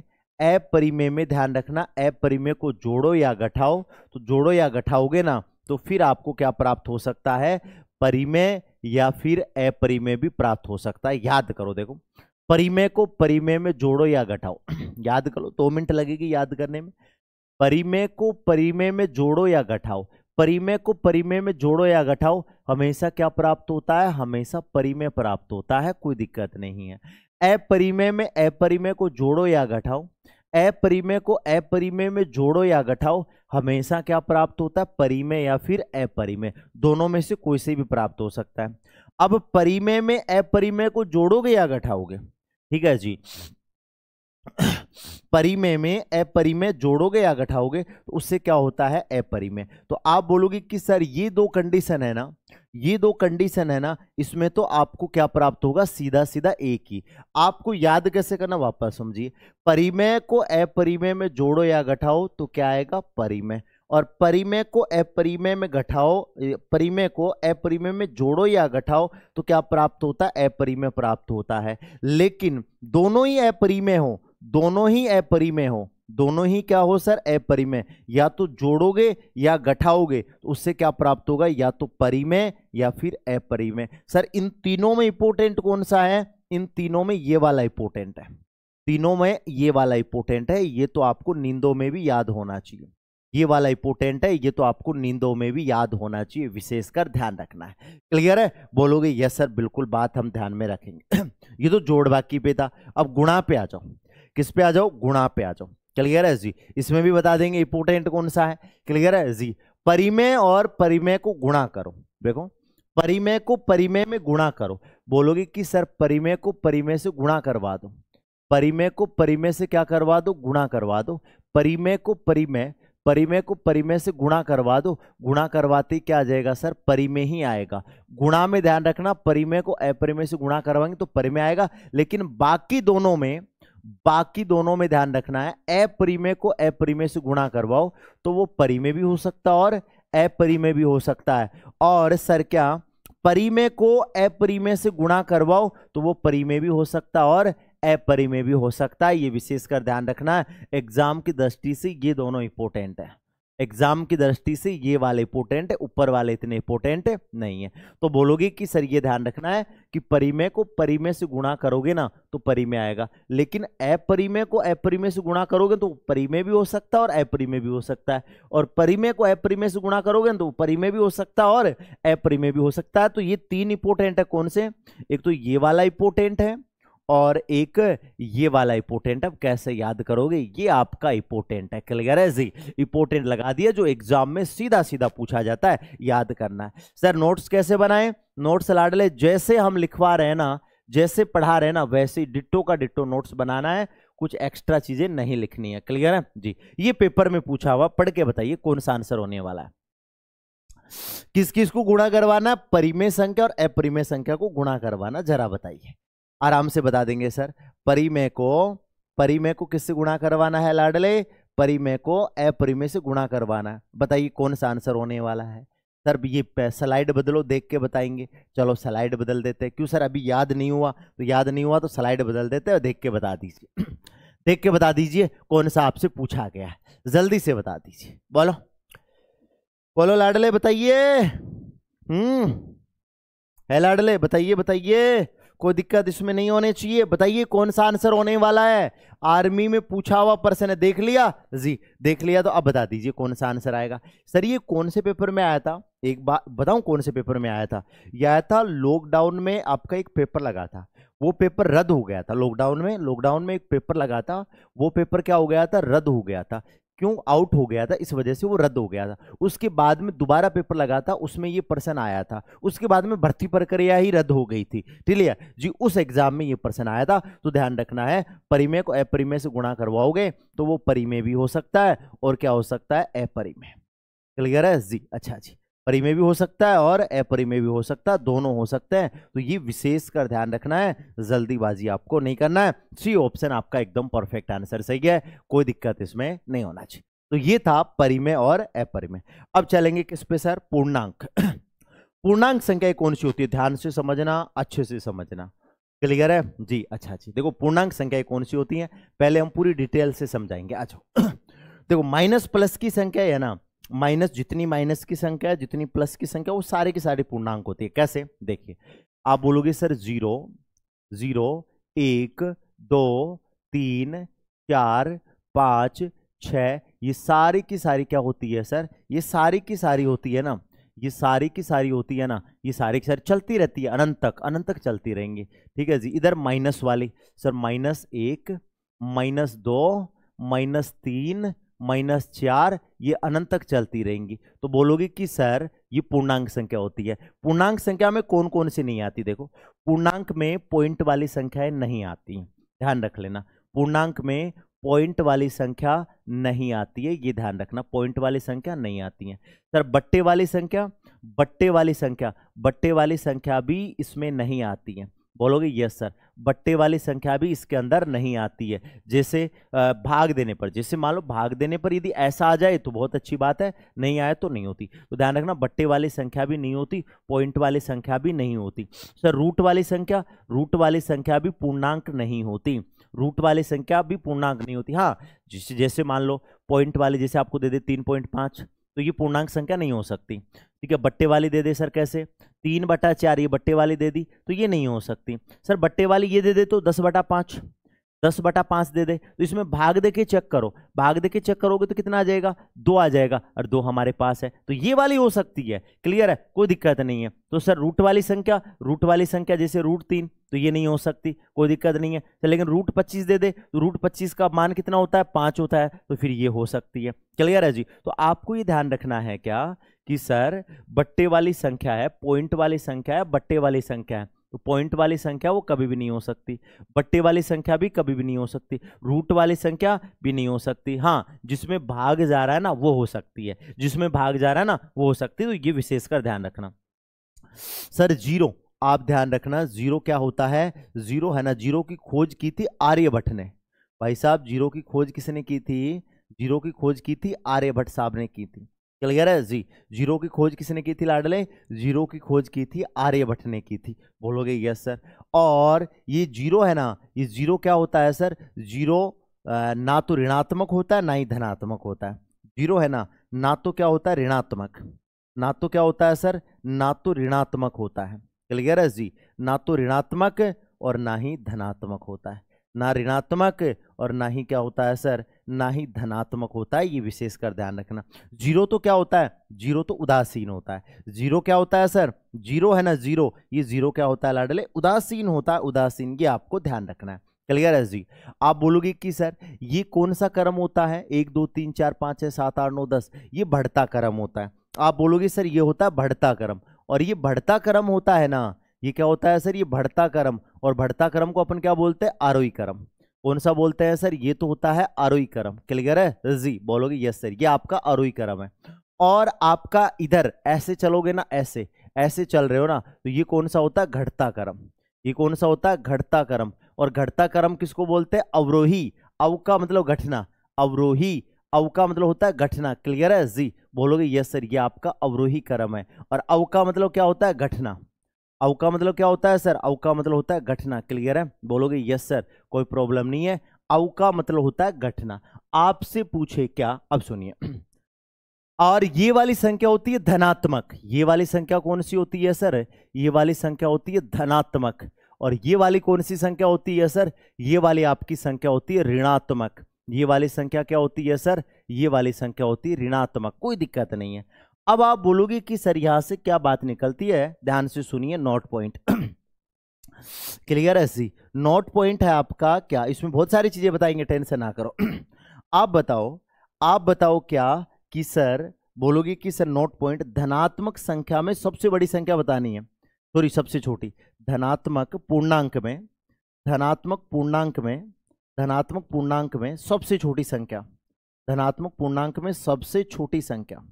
अपरिमेय में ध्यान रखना अपरिमेय को जोड़ो या घटाओ तो जोड़ो या घटाओगे ना तो फिर आपको क्या प्राप्त हो सकता है परिमेय या फिर अपरिमेय भी प्राप्त हो सकता है याद करो देखो परिमेय को परिमेय में जोड़ो या घटाओ याद करो दो तो मिनट लगेगी याद करने में परिमेय को परिमेय में जोड़ो या घटाओ परिमेय को परिमेय में जोड़ो या घटाओ हमेशा क्या प्राप्त होता है हमेशा परिमेय प्राप्त होता है कोई दिक्कत नहीं है अपरिमेय में अपरिमेय को जोड़ो या घटाओ अपरिमेय को अपरिमेय में जोड़ो या घटाओ हमेशा क्या प्राप्त होता है परिमेय या फिर अपरिमेय दोनों में से कोई से भी प्राप्त हो सकता है अब परिमेय में अपरिमेय को जोड़ोगे या घटाओगे ठीक है जी परिमेय में अपरिमेय जोड़ोगे या घटाओगे तो उससे क्या होता है अपरिमेय तो आप बोलोगे कि सर ये दो कंडीशन है ना ये दो कंडीशन है ना इसमें तो आपको क्या प्राप्त होगा सीधा सीधा एक ही आपको याद कैसे करना वापस समझिए परिमेय को अपरिमेय में जोड़ो या घटाओ तो क्या आएगा परिमेय और परिमेय को अपरिमेय में घटाओ परिमेय को अपरिमेय में जोड़ो या घटाओ तो क्या प्राप्त होता है अपरिमेय प्राप्त होता है लेकिन दोनों ही अपरिमेय हो दोनों ही अपरिमेय हो दोनों ही क्या हो सर अपरिमेय या तो जोड़ोगे या गठाओगे तो उससे क्या प्राप्त होगा या तो परिमेय या फिर अपरिमेय सर इन तीनों में इंपोर्टेंट कौन सा है इन तीनों में ये वाला इंपोर्टेंट है तीनों में ये वाला इंपोर्टेंट है ये तो आपको नींदों में भी याद होना चाहिए ये वाला इंपोर्टेंट है ये तो आपको नींदों में भी याद होना चाहिए विशेषकर ध्यान रखना है क्लियर है बोलोगे यस सर बिल्कुल बात हम ध्यान में रखेंगे ये तो जोड़ बाकी पे था अब गुणा पे आ जाओ किस पे आ जाओ गुणा पे आ जाओ क्लियर है जी इसमें भी बता देंगे इंपोर्टेंट कौन सा है क्लियर है जी परिमेय और परिमेय को गुणा करो देखो परिमेय को परिमेय में गुणा करो बोलोगे कि सर परिमेय को परिमेय से गुणा करवा दो परिमेय को परिमेय से क्या करवा दो गुणा करवा दो परिमेय को परिमेय परिमेय को परिमेय से गुणा करवा दो गुणा करवाते क्या आ जाएगा सर परिमेय ही आएगा गुणा में ध्यान रखना परिमेय को अपरिमेय से गुणा करवाएंगे तो परिमेय आएगा लेकिन बाकी दोनों में बाकी दोनों में ध्यान रखना है अपरिमेय को अपरिमेय से गुणा करवाओ तो वो परिमेय भी हो सकता है और अपरिमेय भी हो सकता है और सर क्या परिमेय को अपरिमेय से गुणा करवाओ तो वो परिमेय भी हो सकता है और अपरिमेय भी हो सकता है ये विशेषकर ध्यान रखना है एग्जाम की दृष्टि से ये दोनों इंपॉर्टेंट है एग्जाम की दृष्टि से ये वाले इंपोर्टेंट है ऊपर वाले इतने इंपोर्टेंट नहीं है तो बोलोगे कि सर ये ध्यान रखना है कि परिमेय को परिमेय से गुणा करोगे ना तो परिमेय आएगा लेकिन अपरिमेय को अपरिमेय से गुणा करोगे तो परिमेय भी हो सकता है और अपरिमेय भी हो सकता है और परिमेय को अपरिमेय से गुणा करोगे तो परिमेय भी हो सकता है और अपरिमेय भी हो सकता है तो ये तीन इंपोर्टेंट है कौन से एक तो ये वाला इंपोर्टेंट है और एक ये वाला इंपोर्टेंट अब कैसे याद करोगे ये आपका इंपोर्टेंट है क्लियर है जी इंपोर्टेंट लगा दिया जो एग्जाम में सीधा सीधा पूछा जाता है याद करना है सर नोट्स कैसे बनाए नोट्स लाडले जैसे हम लिखवा रहे ना जैसे पढ़ा रहे ना वैसे डिट्टो का डिट्टो नोट्स बनाना है कुछ एक्स्ट्रा चीजें नहीं लिखनी है क्लियर है जी ये पेपर में पूछा हुआ पढ़ के बताइए कौन सा आंसर होने वाला है किस किस को गुणा करवाना परिमेय संख्या और अपरिमेय संख्या को गुणा करवाना जरा बताइए आराम से बता देंगे सर परिमेय को परिमेय को किससे गुणा करवाना है लाडले परिमेय को अपरिमेय से गुणा करवाना है बताइए कौन सा आंसर होने वाला है सर ये स्लाइड बदलो देख के बताएंगे चलो स्लाइड बदल देते हैं क्यों सर अभी याद नहीं हुआ तो याद नहीं हुआ तो स्लाइड बदल देते हैं और देख के बता दीजिए देख के बता दीजिए कौन सा आपसे पूछा गया है जल्दी से बता दीजिए बोलो बोलो लाडले बताइए हम्म है लाडले बताइए बताइए कोई दिक्कत इसमें नहीं होनी चाहिए बताइए कौन सा आंसर होने वाला है आर्मी में पूछा हुआ पर्सन है देख लिया जी देख लिया तो अब बता दीजिए कौन सा आंसर आएगा सर ये कौन से पेपर में आया था एक बात बताऊं कौन से पेपर में आया था यह आया था लॉकडाउन में आपका एक पेपर लगा था वो पेपर रद्द हो गया था लॉकडाउन में लॉकडाउन में एक पेपर लगा था वो पेपर क्या हो गया था रद्द हो गया था क्यों आउट हो गया था इस वजह से वो रद्द हो गया था उसके बाद में दोबारा पेपर लगा था उसमें ये पर्सन आया था उसके बाद में भर्ती प्रक्रिया ही रद्द हो गई थी है जी उस एग्जाम में ये पर्सन आया था तो ध्यान रखना है परिमेय को अपरिमेय से गुणा करवाओगे तो वो परिमेय भी हो सकता है और क्या हो सकता है अपरिमेय क्लियर है जी अच्छा जी परी में भी हो सकता है और अपरी में भी हो सकता है दोनों हो सकते हैं तो ये विशेष कर ध्यान रखना है जल्दीबाजी आपको नहीं करना है सी ऑप्शन आपका एकदम परफेक्ट आंसर सही है कोई दिक्कत इसमें नहीं होना चाहिए तो ये था परी में और अपरी में अब चलेंगे किस पे सर पूर्णांक पूर्णांक संख्या कौन सी होती है ध्यान से समझना अच्छे से समझना क्लियर है जी अच्छा जी देखो पूर्णांक संख्या कौन सी होती है पहले हम पूरी डिटेल से समझाएंगे अच्छा देखो माइनस प्लस की संख्या है ना माइनस जितनी माइनस की संख्या है जितनी प्लस की संख्या वो सारे की सारी पूर्णांक होती है कैसे देखिए आप बोलोगे सर जीरो जीरो एक दो तीन चार पाँच छ ये सारी की सारी क्या होती है सर ये सारी की सारी होती है ना ये सारी की सारी होती है ना ये सारी की सारी चलती रहती है अनंत तक अनंत तक चलती रहेंगी ठीक है जी इधर माइनस वाली सर माइनस एक माइनस दो माइनस तीन माइनस चार ये अनंत तक चलती रहेंगी तो बोलोगे कि सर ये पूर्णांक संख्या होती है पूर्णांक संख्या में कौन कौन सी नहीं आती देखो पूर्णांक में पॉइंट वाली संख्याएं नहीं आती ध्यान रख लेना पूर्णांक में पॉइंट वाली संख्या नहीं आती है ये ध्यान रखना पॉइंट वाली संख्या नहीं आती है सर बट्टे वाली संख्या बट्टे वाली संख्या बट्टे वाली संख्या भी इसमें नहीं आती है बोलोगे यस सर बट्टे वाली संख्या भी इसके अंदर नहीं आती है जैसे भाग देने पर जैसे मान लो भाग देने पर यदि ऐसा आ जाए तो बहुत अच्छी बात है नहीं आए तो नहीं होती तो ध्यान रखना बट्टे वाली संख्या भी नहीं होती पॉइंट वाली संख्या भी नहीं होती सर रूट वाली संख्या रूट वाली संख्या भी पूर्णांक नहीं होती रूट वाली संख्या भी पूर्णांक नहीं होती हाँ जैसे जैसे मान लो पॉइंट वाली जैसे आपको दे दे तीन पॉइंट पाँच तो ये पूर्णांक संख्या नहीं हो सकती ठीक है बट्टे वाली दे दे सर कैसे तीन बटा चार ये बट्टे वाली दे दी तो ये नहीं हो सकती सर बट्टे वाली ये दे दे तो दस बटा पाँच दस बटा पाँच दे दे तो इसमें भाग दे के चेक करो भाग दे के चेक करोगे तो कितना आ जाएगा दो आ जाएगा और दो हमारे पास है तो ये वाली हो सकती है क्लियर है कोई दिक्कत नहीं है तो सर रूट वाली संख्या रूट वाली संख्या जैसे रूट तीन तो ये नहीं हो सकती कोई दिक्कत नहीं है तो लेकिन रूट पच्चीस दे दे तो रूट पच्चीस का मान कितना होता है पाँच होता है तो फिर ये हो सकती है क्लियर है जी तो आपको ये ध्यान रखना है क्या कि सर बट्टे वाली संख्या है पॉइंट वाली संख्या है बट्टे वाली संख्या है तो पॉइंट वाली संख्या वो कभी भी नहीं हो सकती बट्टे वाली संख्या भी कभी भी नहीं हो सकती रूट वाली संख्या भी नहीं हो सकती हाँ जिसमें भाग जा रहा है ना वो हो सकती है जिसमें भाग जा रहा है ना वो हो सकती है तो ये विशेषकर ध्यान रखना सर जीरो आप ध्यान रखना जीरो क्या होता है जीरो है ना जीरो की खोज की थी आर्यभट्ट ने भाई साहब जीरो की खोज किसने की थी जीरो की खोज की थी आर्यभट्ट साहब ने की थी क्लियर है जी जीरो की खोज किसने की थी लाडले जीरो की खोज की थी आर्यभट्ट ने की थी बोलोगे यस सर और ये जीरो है ना ये जीरो क्या होता है सर जीरो ना तो ऋणात्मक होता है ना ही धनात्मक होता है जीरो है ना ना तो क्या होता है ऋणात्मक ना तो क्या होता है सर ना तो ऋणात्मक होता है क्लियर है जी ना तो ऋणात्मक और ना ही धनात्मक होता है ना ऋणात्मक और ना ही क्या होता है सर ना ही धनात्मक होता है ये विशेष कर ध्यान रखना जीरो तो क्या होता है जीरो तो उदासीन होता है जीरो क्या होता है सर जीरो है ना जीरो ये जीरो क्या होता है लाडले उदासीन होता है उदासीन ये आपको ध्यान रखना है क्लियर है जी आप बोलोगे कि सर ये कौन सा कर्म होता है एक दो तीन चार पाँच छः सात आठ नौ दस ये बढ़ता कर्म होता है आप बोलोगे सर ये होता है बढ़ता कर्म और ये बढ़ता कर्म होता है ना ये क्या होता है सर ये बढ़ता कर्म और बढ़ता कर्म को अपन क्या बोलते हैं आरोही कर्म कौन सा बोलते हैं सर ये तो होता है आरोही क्रम क्लियर है जी बोलोगे यस सर ये आपका आरोही क्रम है और आपका इधर ऐसे चलोगे ना ऐसे ऐसे चल रहे हो ना तो ये कौन सा होता है घटता क्रम ये कौन सा होता है घटता क्रम और घटता क्रम किसको बोलते हैं अवरोही अव का मतलब घटना अवरोही अव का मतलब होता है घटना क्लियर है जी बोलोगे यस सर ये आपका अवरोही क्रम है और अव का मतलब क्या होता है घटना अवका मतलब क्या होता है सर अवका मतलब होता है घटना क्लियर है बोलोगे यस सर कोई प्रॉब्लम नहीं है अवका मतलब होता है घटना आपसे पूछे क्या अब सुनिए और ये वाली संख्या होती है धनात्मक ये वाली संख्या कौन सी होती है सर ये वाली संख्या होती है धनात्मक और ये वाली कौन सी संख्या होती है सर ये वाली आपकी संख्या होती है ऋणात्मक ये वाली संख्या क्या होती है सर ये वाली संख्या होती है ऋणात्मक कोई दिक्कत नहीं है अब आप बोलोगे कि सर यहां से क्या बात निकलती है ध्यान से सुनिए नॉट पॉइंट क्लियर है सी नॉट पॉइंट है आपका क्या इसमें बहुत सारी चीजें बताएंगे टेंशन ना करो आप बताओ आप बताओ क्या कि सर बोलोगे कि सर नॉट पॉइंट धनात्मक संख्या में सबसे बड़ी संख्या बतानी है सॉरी सबसे छोटी धनात्मक पूर्णांक में धनात्मक पूर्णांक में धनात्मक पूर्णांक में सबसे छोटी संख्या धनात्मक पूर्णांक में सबसे छोटी संख्या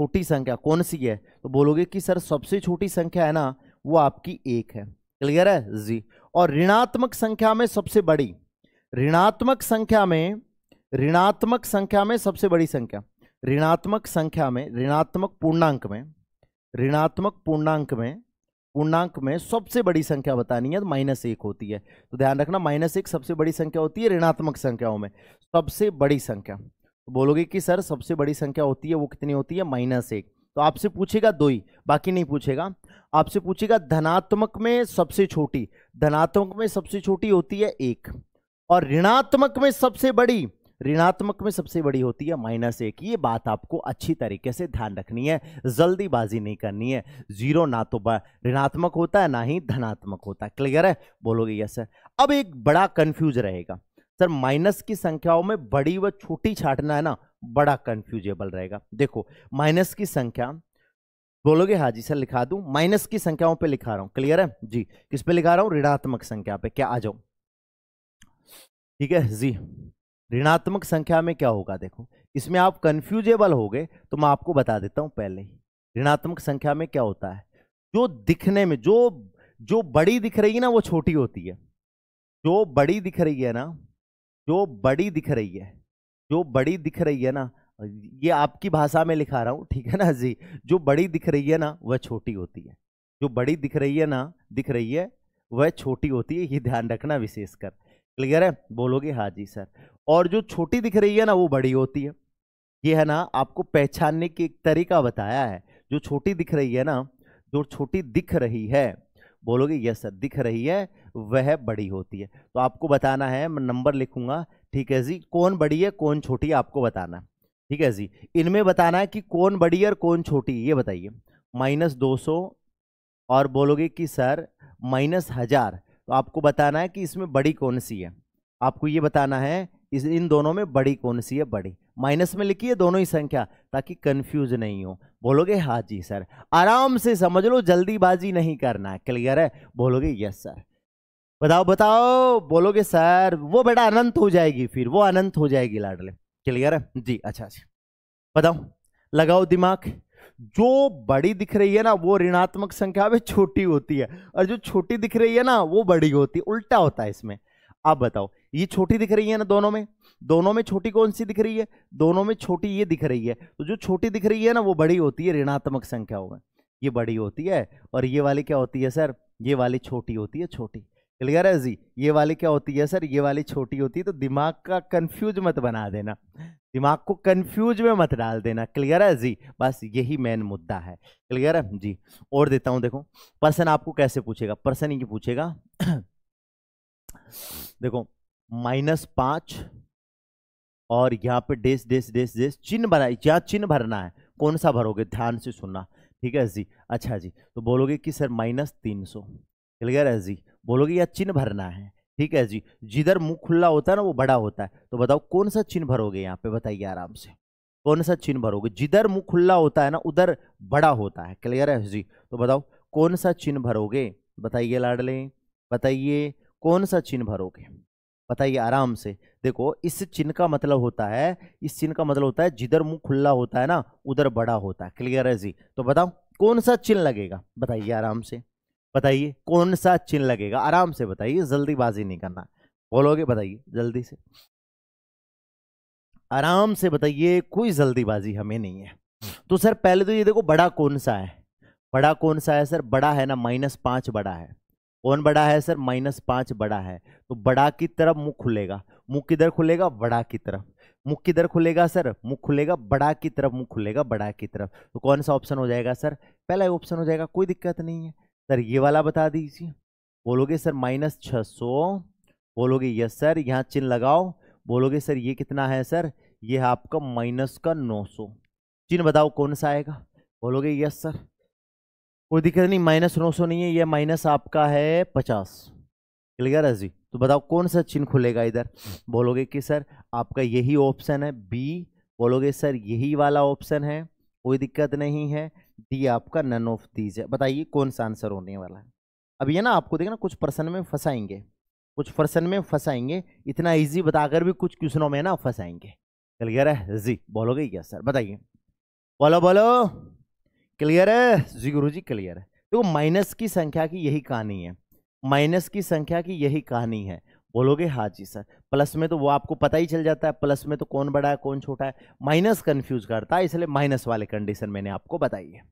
छोटी संख्या कौन सी है तो बोलोगे कि सर सबसे छोटी संख्या है ना वो आपकी एक है क्लियर है जी और ऋणात्मक संख्या में सबसे बड़ी ऋणात्मक संख्या में ऋणात्मक संख्या में सबसे बड़ी संख्या ऋणात्मक संख्या में ऋणात्मक पूर्णांक में ऋणात्मक पूर्णांक में पूर्णांक में सबसे बड़ी संख्या बतानी है तो माइनस एक होती है तो ध्यान रखना माइनस एक सबसे बड़ी संख्या होती है ऋणात्मक संख्याओं में सबसे बड़ी संख्या बोलोगे कि सर सबसे बड़ी संख्या होती है वो कितनी होती है माइनस एक तो आपसे पूछेगा दो ही बाकी नहीं पूछेगा आपसे पूछेगा धनात्मक में सबसे छोटी धनात्मक में सबसे छोटी होती है एक और ऋणात्मक में सबसे बड़ी ऋणात्मक में सबसे बड़ी होती है माइनस एक ये बात आपको अच्छी तरीके से ध्यान रखनी है जल्दीबाजी नहीं करनी है जीरो ना तो ऋणात्मक होता है ना ही धनात्मक होता है क्लियर है बोलोगे यस सर अब एक बड़ा कंफ्यूज रहेगा सर माइनस की संख्याओं में बड़ी व छोटी छाटना है ना बड़ा कंफ्यूजेबल रहेगा देखो माइनस की संख्या बोलोगे हाँ जी सर लिखा दू माइनस की संख्याओं पे लिखा रहा हूं क्लियर है जी किस पे लिखा रहा हूं ऋणात्मक संख्या पे क्या आ जाओ ठीक है जी ऋणात्मक संख्या में क्या होगा देखो इसमें आप कंफ्यूजेबल हो गए तो मैं आपको बता देता हूं पहले ही ऋणात्मक संख्या में क्या होता है जो दिखने में जो जो बड़ी दिख रही है ना वो छोटी होती है जो बड़ी दिख रही है ना जो बड़ी दिख रही है जो बड़ी दिख रही है ना ये आपकी भाषा में लिखा रहा हूँ ठीक है ना जी जो बड़ी दिख रही है ना वह छोटी होती है जो बड़ी दिख रही है ना दिख रही है वह छोटी होती है ये ध्यान रखना विशेषकर क्लियर है बोलोगे हाँ जी सर और जो छोटी दिख रही है ना वो बड़ी होती है ये है ना आपको पहचानने की एक तरीका बताया है जो छोटी दिख रही है ना जो छोटी दिख रही है बोलोगे यस सर दिख रही है वह बड़ी होती है तो आपको बताना है मैं नंबर लिखूंगा ठीक है जी कौन बड़ी है कौन छोटी है आपको बताना ठीक है जी इनमें बताना है कि कौन बड़ी है और कौन छोटी ये बताइए माइनस दो सौ और बोलोगे कि सर माइनस हज़ार तो आपको बताना है कि इसमें बड़ी कौन सी है आपको ये बताना है इस इन दोनों में बड़ी कौन सी है बड़ी माइनस में लिखिए दोनों ही संख्या ताकि कंफ्यूज नहीं हो बोलोगे हाँ जी सर आराम से समझ लो जल्दीबाजी नहीं करना है क्लियर है बोलोगे यस सर बताओ बताओ बोलोगे सर वो बेटा अनंत हो जाएगी फिर वो अनंत हो जाएगी लाडले क्लियर है जी अच्छा जी अच्छा। बताओ लगाओ दिमाग जो बड़ी दिख रही है ना वो ऋणात्मक संख्या में छोटी होती है और जो छोटी दिख रही है ना वो बड़ी होती है उल्टा होता है इसमें आप बताओ ये छोटी दिख रही है ना दोनों में दोनों में छोटी कौन सी दिख रही है दोनों में छोटी ये दिख रही है तो जो छोटी दिख रही है ना वो बड़ी होती है ऋणात्मक संख्याओं में ये बड़ी होती है और ये वाली क्या होती है सर ये वाली छोटी होती है छोटी क्लियर है जी ये वाली क्या होती है सर ये वाली छोटी होती है तो दिमाग का कन्फ्यूज मत बना देना दिमाग को कन्फ्यूज में मत डाल देना क्लियर है जी बस यही मेन मुद्दा है क्लियर है जी और देता हूँ देखो पर्सन आपको कैसे पूछेगा पर्सन ये पूछेगा देखो माइनस पांच और यहाँ पे डेस डेस डेस डेस चिन्ह बना क्या चिन्ह भरना है कौन सा भरोगे ध्यान से सुनना ठीक है जी अच्छा जी तो बोलोगे कि सर माइनस तीन सौ क्लियर है जी बोलोगे या चिन्ह भरना है ठीक है जी जिधर मुंह खुला होता है ना वो बड़ा होता है तो बताओ कौन सा चिन्ह भरोगे यहाँ पे बताइए आराम से कौन सा चिन्ह भरोगे जिधर मुंह खुला होता है ना उधर बड़ा होता है क्लियर है जी तो बताओ कौन सा चिन्ह भरोगे बताइए लाडले बताइए कौन सा चिन्ह भरोगे बताइए आराम से देखो इस चिन्ह का मतलब होता है इस चिन्ह का मतलब होता है जिधर मुंह खुला होता है ना उधर बड़ा होता है क्लियर है जी तो बताओ कौन सा चिन्ह लगेगा बताइए आराम से बताइए कौन सा चिन्ह लगेगा आराम से बताइए जल्दीबाजी नहीं करना बोलोगे बताइए जल्दी से आराम से बताइए कोई जल्दीबाजी हमें नहीं है तो सर पहले तो ये देखो बड़ा कौन सा है बड़ा कौन सा है सर बड़ा है ना माइनस पांच बड़ा है कौन बड़ा है सर माइनस पाँच बड़ा है तो बड़ा की तरफ मुँह खुलेगा मुँह किधर खुलेगा बड़ा की तरफ मुख किधर खुलेगा सर मुख खुलेगा बड़ा की तरफ मुँह खुलेगा बड़ा की तरफ तो कौन सा ऑप्शन हो जाएगा सर पहला ऑप्शन हो जाएगा कोई दिक्कत नहीं है सर ये वाला बता दीजिए बोलोगे सर माइनस छः सौ बोलोगे यस सर यहाँ चिन्ह लगाओ बोलोगे सर ये कितना है सर ये है आपका माइनस का नौ सौ चिन्ह बताओ कौन सा आएगा बोलोगे यस सर कोई दिक्कत नहीं माइनस नौ सौ नहीं है ये माइनस आपका है पचास क्लियर है जी तो बताओ कौन सा चिन्ह खुलेगा इधर बोलोगे कि सर आपका यही ऑप्शन है बी बोलोगे सर यही वाला ऑप्शन है कोई दिक्कत नहीं है डी आपका नन ऑफ दीज है बताइए कौन सा आंसर होने वाला है अब ये ना आपको देखना कुछ पर्सन में फंसाएंगे कुछ पर्सन में फंसाएंगे इतना ईजी बताकर भी कुछ क्वेश्चनों में ना फंसाएंगे क्लियर है जी बोलोगे यस सर बताइए बोलो बोलो क्लियर है जी गुरु जी क्लियर है देखो तो माइनस की संख्या की यही कहानी है माइनस की संख्या की यही कहानी है बोलोगे हाँ जी सर प्लस में तो वो आपको पता ही चल जाता है प्लस में तो कौन बड़ा है कौन छोटा है माइनस कंफ्यूज करता है इसलिए माइनस वाले कंडीशन मैंने आपको बताई है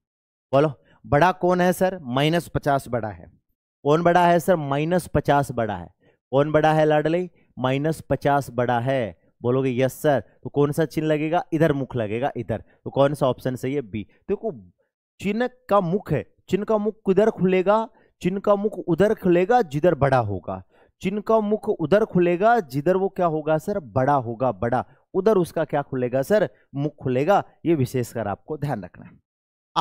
बोलो बड़ा कौन है सर माइनस पचास बड़ा है कौन बड़ा है सर माइनस पचास बड़ा है कौन बड़ा है लाडली माइनस पचास बड़ा है बोलोगे यस सर तो कौन सा चिन्ह लगेगा इधर मुख लगेगा इधर तो कौन सा ऑप्शन सही है बी देखो तो चिन्ह का मुख है चिन्ह का मुख किधर खुलेगा चिन्ह का मुख उधर खुलेगा जिधर बड़ा होगा चिन्ह का मुख उधर खुलेगा जिधर वो क्या होगा सर बड़ा होगा बड़ा उधर उसका क्या खुलेगा सर मुख खुलेगा ये विशेषकर आपको ध्यान रखना है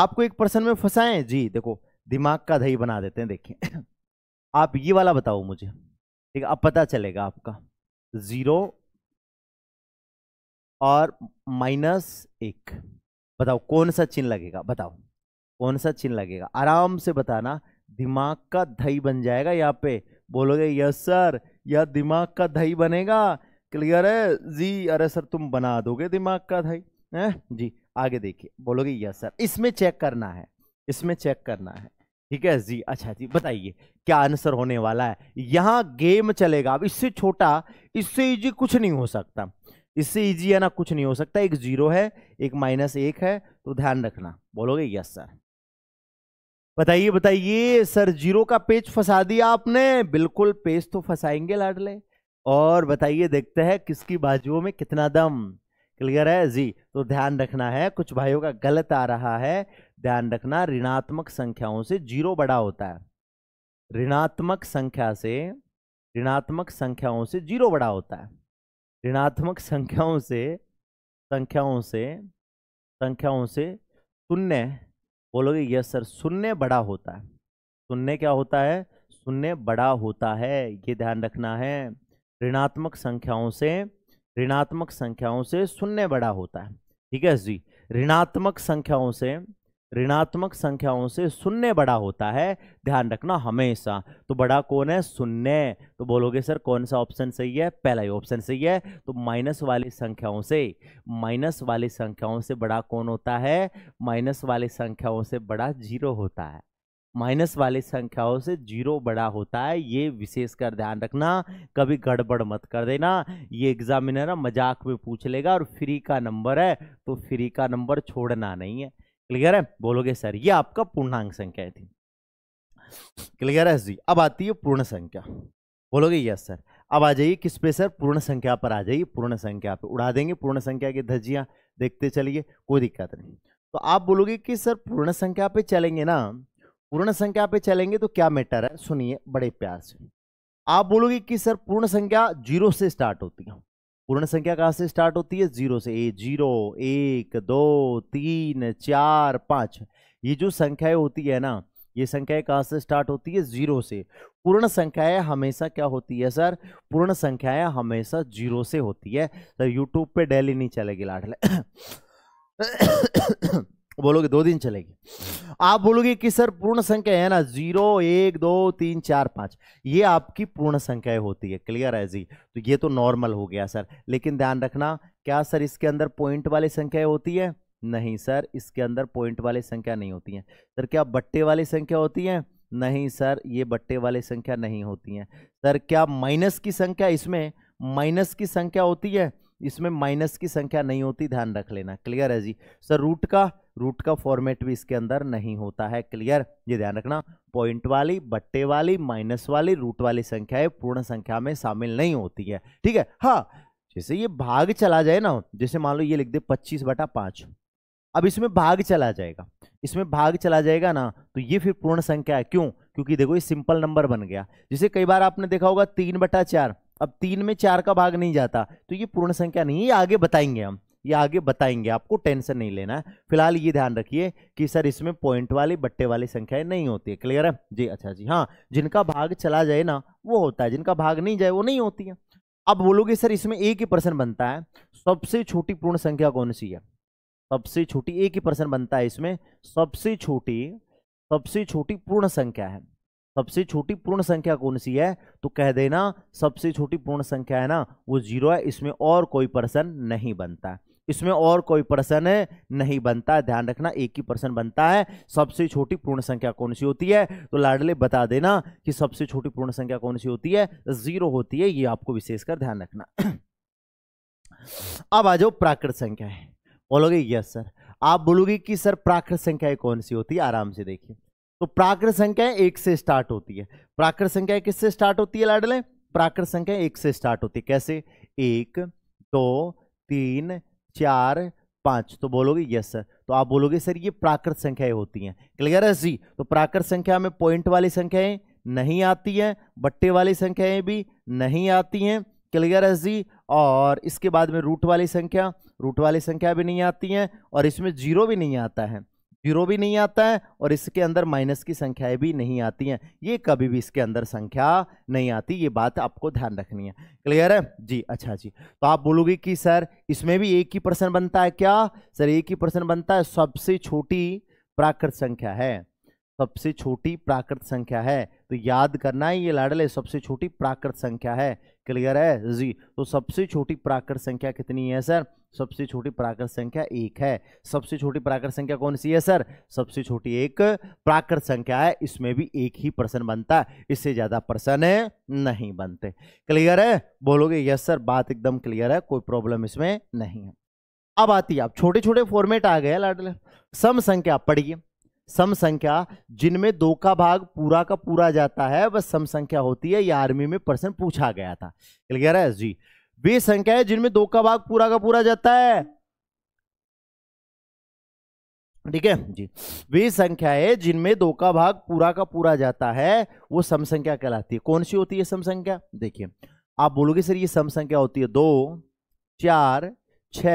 आपको एक प्रश्न में फंसाएं जी देखो दिमाग का दही बना देते हैं देखिए आप ये वाला बताओ मुझे ठीक है अब पता चलेगा आपका जीरो और माइनस एक बताओ कौन सा चिन्ह लगेगा बताओ कौन सा चिन्ह लगेगा आराम से बताना दिमाग का दही बन जाएगा यहाँ पे बोलोगे यस सर यह दिमाग का दही बनेगा क्लियर है जी अरे सर तुम बना दोगे दिमाग का दही है जी आगे देखिए बोलोगे यस सर इसमें चेक करना है इसमें चेक करना है ठीक है जी अच्छा जी बताइए क्या आंसर होने वाला है यहाँ गेम चलेगा अब इससे छोटा इससे इजी कुछ नहीं हो सकता इससे इजी है ना कुछ नहीं हो सकता एक जीरो है एक माइनस एक है तो ध्यान रखना बोलोगे यस सर बताइए बताइए सर जीरो का पेज फंसा दिया आपने बिल्कुल पेज तो फंसाएंगे लाडले और बताइए देखते हैं किसकी बाजुओं में कितना दम क्लियर है जी तो ध्यान रखना है कुछ भाइयों का गलत आ रहा है ध्यान रखना ऋणात्मक संख्याओं से जीरो बड़ा होता है ऋणात्मक संख्या से ऋणात्मक संख्याओं से जीरो बड़ा होता है ऋणात्मक संख्याओं से संख्याओं से संख्याओं से शून्य बोलोगे यस सर सुनने बड़ा होता है सुनने क्या होता है सुनने बड़ा होता है ये ध्यान रखना है ऋणात्मक संख्याओं से ऋणात्मक संख्याओं से सुनने बड़ा होता है ठीक है जी ऋणात्मक संख्याओं से ऋणात्मक संख्याओं से शून्य बड़ा होता है ध्यान रखना हमेशा तो बड़ा कौन है शून्य तो बोलोगे सर कौन सा ऑप्शन सही है पहला ही ऑप्शन सही है तो माइनस वाली संख्याओं से माइनस वाली संख्याओं से बड़ा कौन होता है माइनस वाली संख्याओं से बड़ा जीरो होता है माइनस वाली संख्याओं से जीरो बड़ा होता है ये विशेष कर ध्यान रखना कभी गड़बड़ मत कर देना ये एग्जामिनर मजाक में पूछ लेगा और फ्री का नंबर है तो फ्री का नंबर छोड़ना नहीं है क्लियर है बोलोगे सर ये आपका पूर्णांक संख्या थी क्लियर है जी अब आती है पूर्ण संख्या बोलोगे यस सर अब आ जाइए किस पे सर पूर्ण संख्या पर आ जाइए पूर्ण संख्या पे उड़ा देंगे पूर्ण संख्या की धज्जियां देखते चलिए कोई दिक्कत नहीं तो आप बोलोगे कि सर पूर्ण संख्या पे चलेंगे ना पूर्ण संख्या पे चलेंगे तो क्या मैटर है सुनिए बड़े प्यार से आप बोलोगे कि सर पूर्ण संख्या जीरो से स्टार्ट होती है पूर्ण संख्या कहाँ से स्टार्ट होती है जीरो से ए जीरो एक दो तीन चार पाँच ये जो संख्याएं होती है ना ये संख्याएं कहाँ से स्टार्ट होती है जीरो से पूर्ण संख्याएं हमेशा क्या होती है सर पूर्ण संख्याएं हमेशा जीरो से होती है सर तो यूट्यूब पे डेली नहीं चलेगी लाडले बोलोगे दो दिन चलेगी आप बोलोगे कि सर पूर्ण संख्या है ना जीरो एक दो तीन चार पाँच ये आपकी पूर्ण संख्याएं होती है क्लियर है जी तो ये तो नॉर्मल हो गया सर लेकिन ध्यान रखना क्या सर इसके अंदर पॉइंट वाली संख्याएं होती है नहीं सर इसके अंदर पॉइंट वाली संख्या नहीं होती है सर क्या बट्टे वाली संख्या होती है नहीं सर ये बट्टे वाली संख्या नहीं होती है सर क्या माइनस की संख्या इसमें माइनस की संख्या होती है इसमें माइनस की संख्या नहीं होती ध्यान रख लेना क्लियर है जी सर रूट का रूट का फॉर्मेट भी इसके अंदर नहीं होता है क्लियर ये ध्यान रखना पॉइंट वाली बट्टे वाली माइनस वाली रूट वाली संख्याएं पूर्ण संख्या में शामिल नहीं होती है ठीक है हाँ जैसे ये भाग चला जाए ना जैसे मान लो ये लिख दे पच्चीस बटा पाँच अब इसमें भाग चला जाएगा इसमें भाग चला जाएगा ना तो ये फिर पूर्ण संख्या है क्यों क्योंकि देखो ये सिंपल नंबर बन गया जिसे कई बार आपने देखा होगा तीन बटा चार अब तीन में चार का भाग नहीं जाता तो ये पूर्ण संख्या नहीं है आगे बताएंगे हम ये आगे बताएंगे आपको टेंशन नहीं लेना है फिलहाल ये ध्यान रखिए कि सर इसमें पॉइंट वाली बट्टे वाली संख्याएं नहीं होती है क्लियर है जी अच्छा जी हाँ जिनका भाग चला जाए ना वो होता है जिनका भाग नहीं जाए वो नहीं होती है अब बोलोगे सर इसमें एक ही प्रश्न बनता है सबसे छोटी पूर्ण संख्या कौन सी है सबसे छोटी एक ही प्रश्न बनता है इसमें सबसे छोटी सबसे छोटी पूर्ण संख्या है सबसे छोटी पूर्ण संख्या कौन सी है तो कह देना सबसे छोटी पूर्ण संख्या है ना वो जीरो है इसमें और कोई प्रश्न नहीं बनता है इसमें और कोई प्रश्न नहीं बनता ध्यान रखना एक ही प्रश्न बनता है सबसे छोटी पूर्ण संख्या कौन सी होती है तो लाडले बता देना कि सबसे छोटी पूर्ण संख्या कौन सी होती है जीरो होती है ये आपको विशेषकर ध्यान रखना अब आ जाओ प्राकृत संख्या है बोलोगे यस सर आप बोलोगे कि सर प्राकृत संख्या कौन सी होती है आराम से देखिए तो प्राकृत संख्या एक से स्टार्ट होती है प्राकृत संख्या किससे स्टार्ट होती है लाडले प्राकृत संख्या एक से स्टार्ट होती है कैसे एक दो तीन चार पाँच तो बोलोगे यस सर तो आप बोलोगे सर ये प्राकृत संख्याएं होती हैं क्लियर है जी तो प्राकृत संख्या में पॉइंट वाली संख्याएं नहीं आती हैं बट्टे वाली संख्याएं भी नहीं आती हैं क्लियर है जी और इसके बाद में रूट वाली संख्या रूट वाली संख्या भी नहीं आती हैं और इसमें जीरो भी नहीं आता है जीरो भी नहीं आता है और इसके अंदर माइनस की संख्याएं भी नहीं आती हैं ये कभी भी इसके अंदर संख्या नहीं आती ये बात आपको ध्यान रखनी है क्लियर है जी अच्छा जी तो आप बोलोगे कि सर इसमें भी एक ही प्रश्न बनता है क्या सर एक ही प्रश्न बनता है सबसे छोटी प्राकृत संख्या है सबसे छोटी प्राकृत संख्या है तो याद करना है ये लाडले सबसे छोटी प्राकृत संख्या है क्लियर है जी तो सबसे छोटी प्राकृत संख्या कितनी है सर सबसे छोटी प्राकृत संख्या एक है सबसे छोटी प्राकृत संख्या कौन सी है सर सबसे छोटी एक प्राकृत संख्या है इसमें भी एक ही प्रश्न बनता है इससे ज़्यादा प्रश्न नहीं बनते क्लियर है बोलोगे यस सर बात एकदम क्लियर है कोई प्रॉब्लम इसमें नहीं है अब आती है आप छोटे छोटे फॉर्मेट आ गए लाडले सम संख्या पढ़िए सम संख्या जिनमें दो का भाग पूरा का पूरा जाता है वह सम संख्या होती है यह आर्मी में प्रश्न पूछा गया था क्लियर है जी वे संख्याएं जिनमें दो का भाग पूरा का पूरा जाता है ठीक है जी वे संख्याएं जिनमें दो का भाग पूरा का पूरा जाता है वो सम संख्या कहलाती है कौन सी होती है सम संख्या देखिए आप बोलोगे सर ये सम संख्या होती है दो चार छ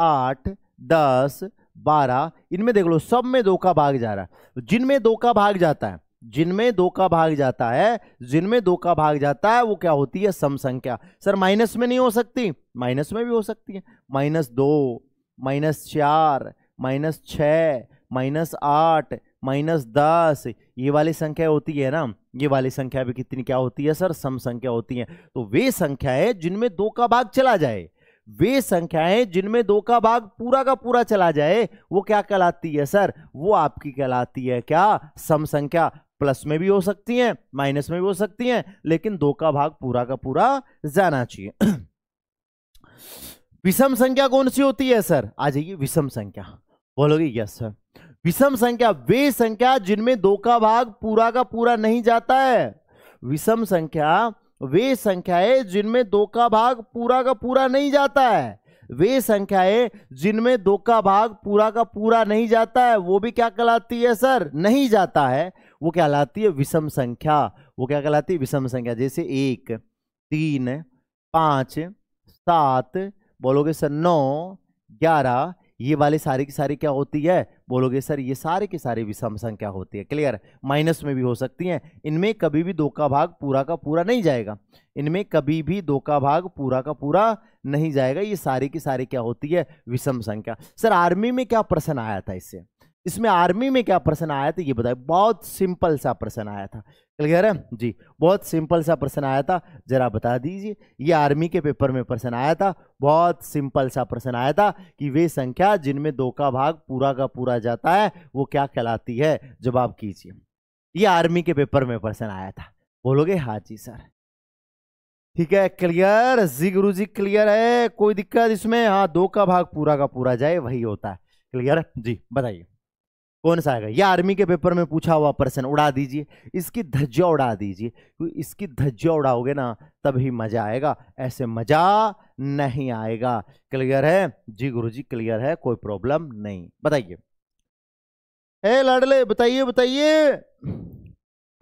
आठ दस बारह इनमें देख लो सब में दो का भाग जा रहा है जिनमें दो का भाग जाता है जिनमें दो का भाग जाता है जिनमें दो का भाग जाता है वो क्या होती है सम संख्या सर माइनस में नहीं हो सकती माइनस में भी हो सकती है माइनस दो माइनस चार माइनस छ माइनस आठ माइनस दस ये वाली संख्या होती है ना ये वाली संख्या भी कितनी क्या होती है सर सम संख्या होती है तो वे संख्याएं जिनमें दो का भाग चला जाए वे संख्याएं जिनमें दो का भाग पूरा का पूरा चला जाए वो क्या कहलाती है सर वो आपकी कहलाती है क्या सम संख्या प्लस में भी हो सकती हैं माइनस में भी हो सकती हैं लेकिन दो का भाग पूरा का पूरा जाना चाहिए विषम संख्या कौन सी होती है सर आ जाइए विषम संख्या बोलोगे यस सर विषम संख्या वे संख्या जिनमें दो का भाग पूरा का पूरा नहीं जाता है विषम संख्या वे संख्याएं जिनमें दो का भाग पूरा का पूरा नहीं जाता है वे संख्याएं जिनमें दो का भाग पूरा का पूरा नहीं जाता है वो भी क्या कहलाती है सर नहीं जाता है वो क्या कहलाती है विषम संख्या वो क्या कहलाती है विषम संख्या जैसे एक तीन पाँच सात बोलोगे सर नौ ग्यारह ये वाले सारी की सारी क्या होती है बोलोगे सर ये सारे के सारे विषम संख्या होती है क्लियर माइनस में भी हो सकती हैं इनमें कभी भी दो का भाग पूरा का पूरा नहीं जाएगा इनमें कभी भी दो का भाग पूरा का पूरा नहीं जाएगा ये सारी की सारी क्या होती है विषम संख्या सर आर्मी में क्या प्रश्न आया था इससे इसमें आर्मी में क्या प्रश्न आया था ये बताए बहुत सिंपल सा प्रश्न आया था क्लियर है जी बहुत सिंपल सा प्रश्न आया था जरा बता दीजिए ये आर्मी के पेपर में प्रश्न आया था बहुत सिंपल सा प्रश्न आया था कि वे संख्या जिनमें दो का भाग पूरा का पूरा जाता है वो क्या कहलाती है जवाब कीजिए ये आर्मी के पेपर में प्रश्न आया था बोलोगे हाँ जी सर ठीक है क्लियर जी गुरु जी क्लियर है कोई दिक्कत इसमें हाँ दो का भाग पूरा का पूरा जाए वही होता है क्लियर जी बताइए कौन सा आएगा या आर्मी के पेपर में पूछा हुआ प्रश्न उड़ा दीजिए इसकी धज्जा उड़ा दीजिए इसकी धज्जा उड़ाओगे ना तभी मजा आएगा ऐसे मजा नहीं आएगा क्लियर है जी गुरुजी क्लियर है कोई प्रॉब्लम नहीं बताइए ए लाडले बताइए बताइए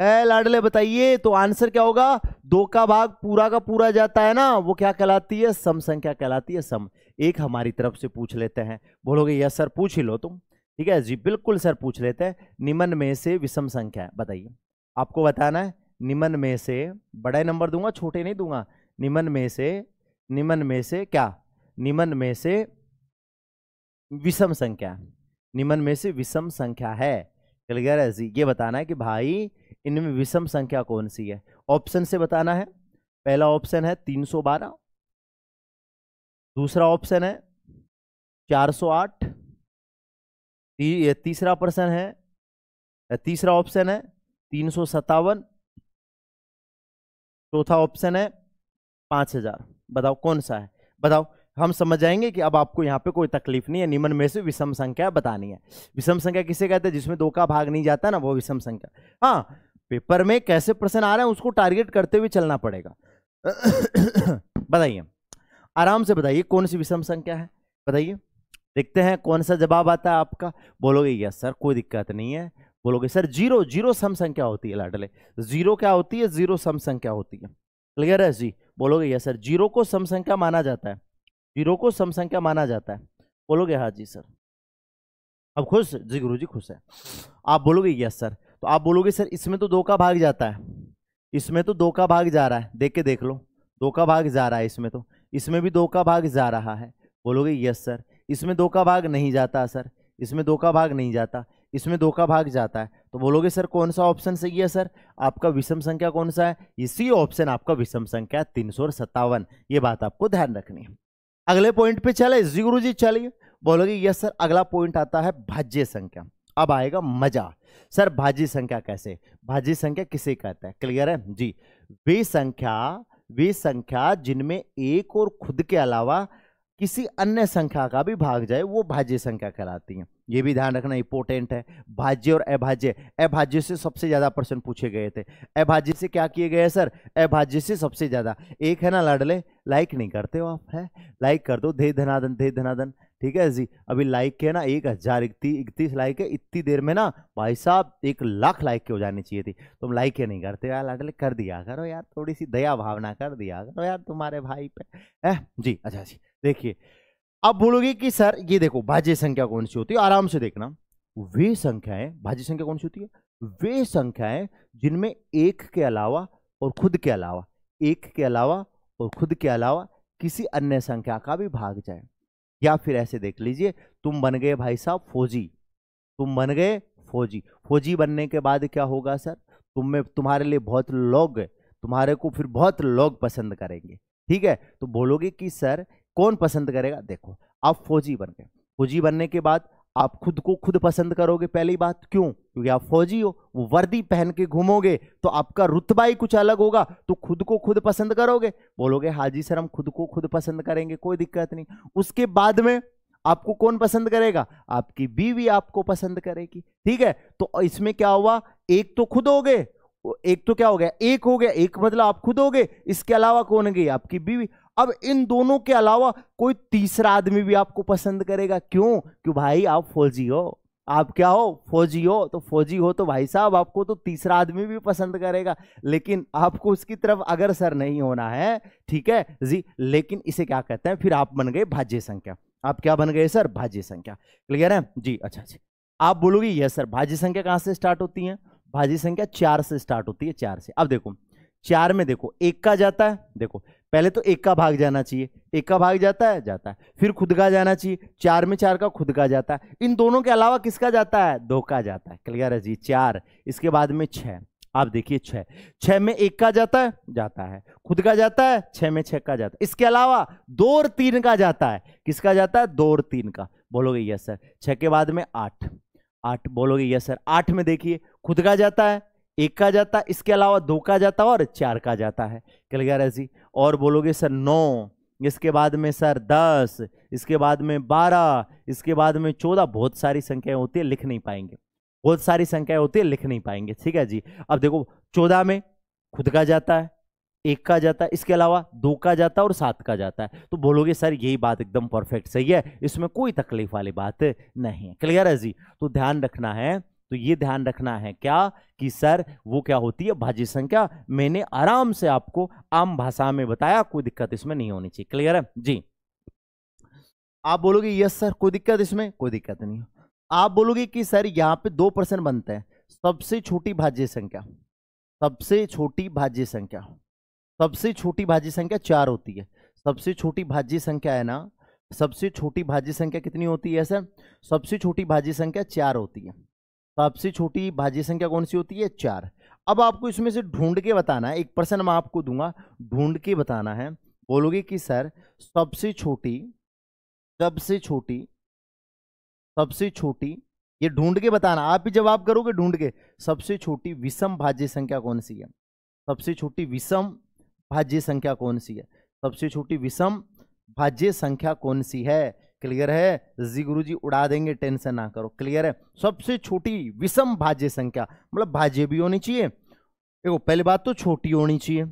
ए लाडले बताइए तो आंसर क्या होगा दो का भाग पूरा का पूरा जाता है ना वो क्या कहलाती है सम संख्या कहलाती है सम एक हमारी तरफ से पूछ लेते हैं बोलोगे यस सर पूछ ही लो तुम ठीक है जी बिल्कुल सर पूछ लेते हैं निमन में से विषम संख्या बताइए आपको बताना है निमन में से बड़ा नंबर दूंगा छोटे नहीं दूंगा निमन में से निमन में से क्या निमन में से विषम संख्या निमन में से विषम संख्या है क्लियर गया जी ये बताना है कि भाई इनमें विषम संख्या कौन सी है ऑप्शन से बताना है पहला ऑप्शन है 312 दूसरा ऑप्शन है 408 ये तीसरा प्रश्न है तीसरा ऑप्शन है तीन सौ सत्तावन चौथा ऑप्शन है पाँच हजार बताओ कौन सा है बताओ हम समझ जाएंगे कि अब आपको यहाँ पे कोई तकलीफ नहीं है निम्न में से विषम संख्या बतानी है विषम संख्या किसे कहते हैं जिसमें दो का भाग नहीं जाता ना वो विषम संख्या हाँ पेपर में कैसे प्रश्न आ रहे हैं उसको टारगेट करते हुए चलना पड़ेगा बताइए आराम से बताइए कौन सी विषम संख्या है बताइए देखते हैं कौन सा जवाब आता है आपका बोलोगे यस सर कोई दिक्कत नहीं है बोलोगे सर जीरो जीरो सम संख्या होती है लाडले जीरो क्या होती है जीरो सम संख्या होती है क्लियर है जी बोलोगे यस सर जीरो को सम संख्या माना जाता है जीरो को सम संख्या माना जाता है बोलोगे हाँ जी सर अब खुश जी गुरु जी खुश है आप बोलोगे यस सर तो आप बोलोगे सर इसमें तो दो का भाग जाता है इसमें तो दो का भाग जा रहा है देख के देख लो दो का भाग जा रहा है इसमें तो इसमें भी दो का भाग जा रहा है बोलोगे यस सर इसमें दो का भाग नहीं जाता सर इसमें दो का भाग नहीं जाता इसमें दो का भाग जाता है तो बोलोगे सर कौन सा ऑप्शन सही है सर आपका विषम संख्या कौन सा है इसी ऑप्शन आपका विषम संख्या तीन सौ सत्तावन ये बात आपको ध्यान रखनी है अगले पॉइंट पे चले जी गुरु जी चलिए बोलोगे यस सर अगला पॉइंट आता है भाज्य संख्या अब आएगा मजा सर भाज्य संख्या कैसे भाज्य संख्या किसे कहता है क्लियर है जी वे संख्या वे संख्या जिनमें एक और खुद के अलावा किसी अन्य संख्या का भी भाग जाए वो भाज्य संख्या कहलाती है ये भी ध्यान रखना इंपोर्टेंट है भाज्य और अभाज्य अभाज्य से सबसे ज़्यादा प्रश्न पूछे गए थे अभाज्य से क्या किए गए सर अभाज्य से सबसे ज़्यादा एक है ना लडले लाइक नहीं करते हो आप है लाइक कर दो धे धनादन धे धनादन ठीक है जी अभी लाइक के ना एक हज़ार इकतीस इकतीस लाइक है इतनी देर में ना भाई साहब एक लाख लाइक के हो जानी चाहिए थी तुम लाइक के नहीं करते यार लाडले कर दिया करो यार थोड़ी सी दया भावना कर दिया करो यार तुम्हारे भाई पे है जी अच्छा जी देखिए आप बोलोगे कि सर ये देखो भाज्य संख्या कौन सी होती है आराम से देखना वे संख्याएं भाज्य संख्या कौन सी होती है वे संख्याएं जिनमें एक के अलावा और खुद के अलावा एक के अलावा और खुद के अलावा किसी अन्य संख्या का भी भाग जाए या फिर ऐसे देख लीजिए तुम बन गए भाई साहब फौजी तुम बन गए फौजी फौजी बनने के बाद क्या होगा सर तुम में तुम्हारे लिए बहुत लोग तुम्हारे को फिर बहुत लोग पसंद करेंगे ठीक है तो बोलोगे कि सर कौन पसंद करेगा देखो आप फौजी बन गए फौजी बनने के बाद आप खुद को खुद पसंद करोगे पहली बात क्यों क्योंकि आप फौजी हो वो वर्दी पहन के घूमोगे तो आपका रुतबा ही कुछ अलग होगा तो खुद को खुद पसंद करोगे बोलोगे हाजी सर हम खुद को खुद पसंद करेंगे कोई दिक्कत नहीं उसके बाद में आपको कौन पसंद करेगा आपकी बीवी आपको पसंद करेगी ठीक है तो इसमें क्या हुआ एक तो खुद हो गए एक तो क्या हो गया एक हो गया एक मतलब आप खुद हो गए इसके अलावा कौन गई आपकी बीवी अब इन दोनों के अलावा कोई तीसरा आदमी भी आपको पसंद करेगा क्यों क्यों भाई आप फौजी हो आप क्या हो फौजी हो तो फौजी हो तो भाई साहब आपको तो तीसरा आदमी भी पसंद करेगा लेकिन आपको उसकी तरफ सर नहीं होना है ठीक है जी लेकिन इसे क्या कहते हैं फिर आप बन गए भाज्य संख्या आप क्या बन गए सर भाज्य संख्या क्लियर है जी अच्छा जी अच्छा। आप बोलोगे यस सर भाज्य संख्या कहाँ से स्टार्ट होती है भाज्य संख्या चार से स्टार्ट होती है चार से अब देखो चार में देखो एक का जाता है देखो पहले तो एक का भाग जाना चाहिए एक का भाग जाता है जाता है फिर खुद का जाना चाहिए चार में चार का खुद का जाता है इन दोनों के अलावा किसका जाता है दो का जाता है क्लियर है जी चार इसके बाद में छः आप देखिए छः छः में एक का जाता है जाता है खुद का जाता है छः में छः का जाता है इसके अलावा दो और तीन का जाता है किसका जाता है दो और तीन का बोलोगे यस सर छः के बाद में आठ आठ बोलोगे यस सर आठ में देखिए खुद का जाता है एक का जाता इसके अलावा दो का जाता और चार का जाता है गया जी और बोलोगे सर नौ इसके बाद में सर दस इसके बाद में बारह इसके बाद में चौदह बहुत सारी संख्याएं होती है लिख नहीं पाएंगे बहुत सारी संख्याएं होती है लिख नहीं पाएंगे ठीक है जी अब देखो चौदह में खुद का जाता है एक का जाता है इसके अलावा दो का जाता है और सात का जाता है तो बोलोगे सर यही बात एकदम परफेक्ट सही है इसमें कोई तकलीफ वाली बात नहीं है क्लियर है जी तो ध्यान रखना है तो ये ध्यान रखना है क्या कि सर वो क्या होती है भाज्य संख्या मैंने आराम से आपको आम भाषा में बताया कोई दिक्कत इसमें नहीं होनी चाहिए क्लियर है जी आप बोलोगे यस सर कोई दिक्कत इसमें कोई दिक्कत नहीं आप बोलोगे कि सर यहाँ पे दो परसेंट बनते हैं सबसे छोटी भाज्य संख्या सबसे छोटी भाज्य संख्या सबसे छोटी भाज्य संख्या चार होती है सबसे छोटी भाज्य संख्या है ना सबसे छोटी भाज्य संख्या कितनी होती है सर सबसे छोटी भाज्य संख्या चार होती है सबसे छोटी भाज्य संख्या कौन सी होती है चार अब आपको इसमें से ढूंढ के बताना है एक प्रश्न मैं आपको दूंगा ढूंढ के बताना है बोलोगे कि सर सबसे छोटी सबसे छोटी सबसे छोटी ये ढूंढ के बताना आप ही जवाब करोगे ढूंढ के सबसे छोटी विषम भाज्य संख्या कौन सी है सबसे छोटी विषम भाज्य संख्या कौन सी है सबसे छोटी विषम भाज्य संख्या कौन सी है क्लियर है जी गुरु जी उड़ा देंगे टेंशन ना करो क्लियर है सबसे छोटी विषम भाज्य संख्या मतलब भाज्य भी होनी चाहिए देखो पहली बात तो छोटी होनी चाहिए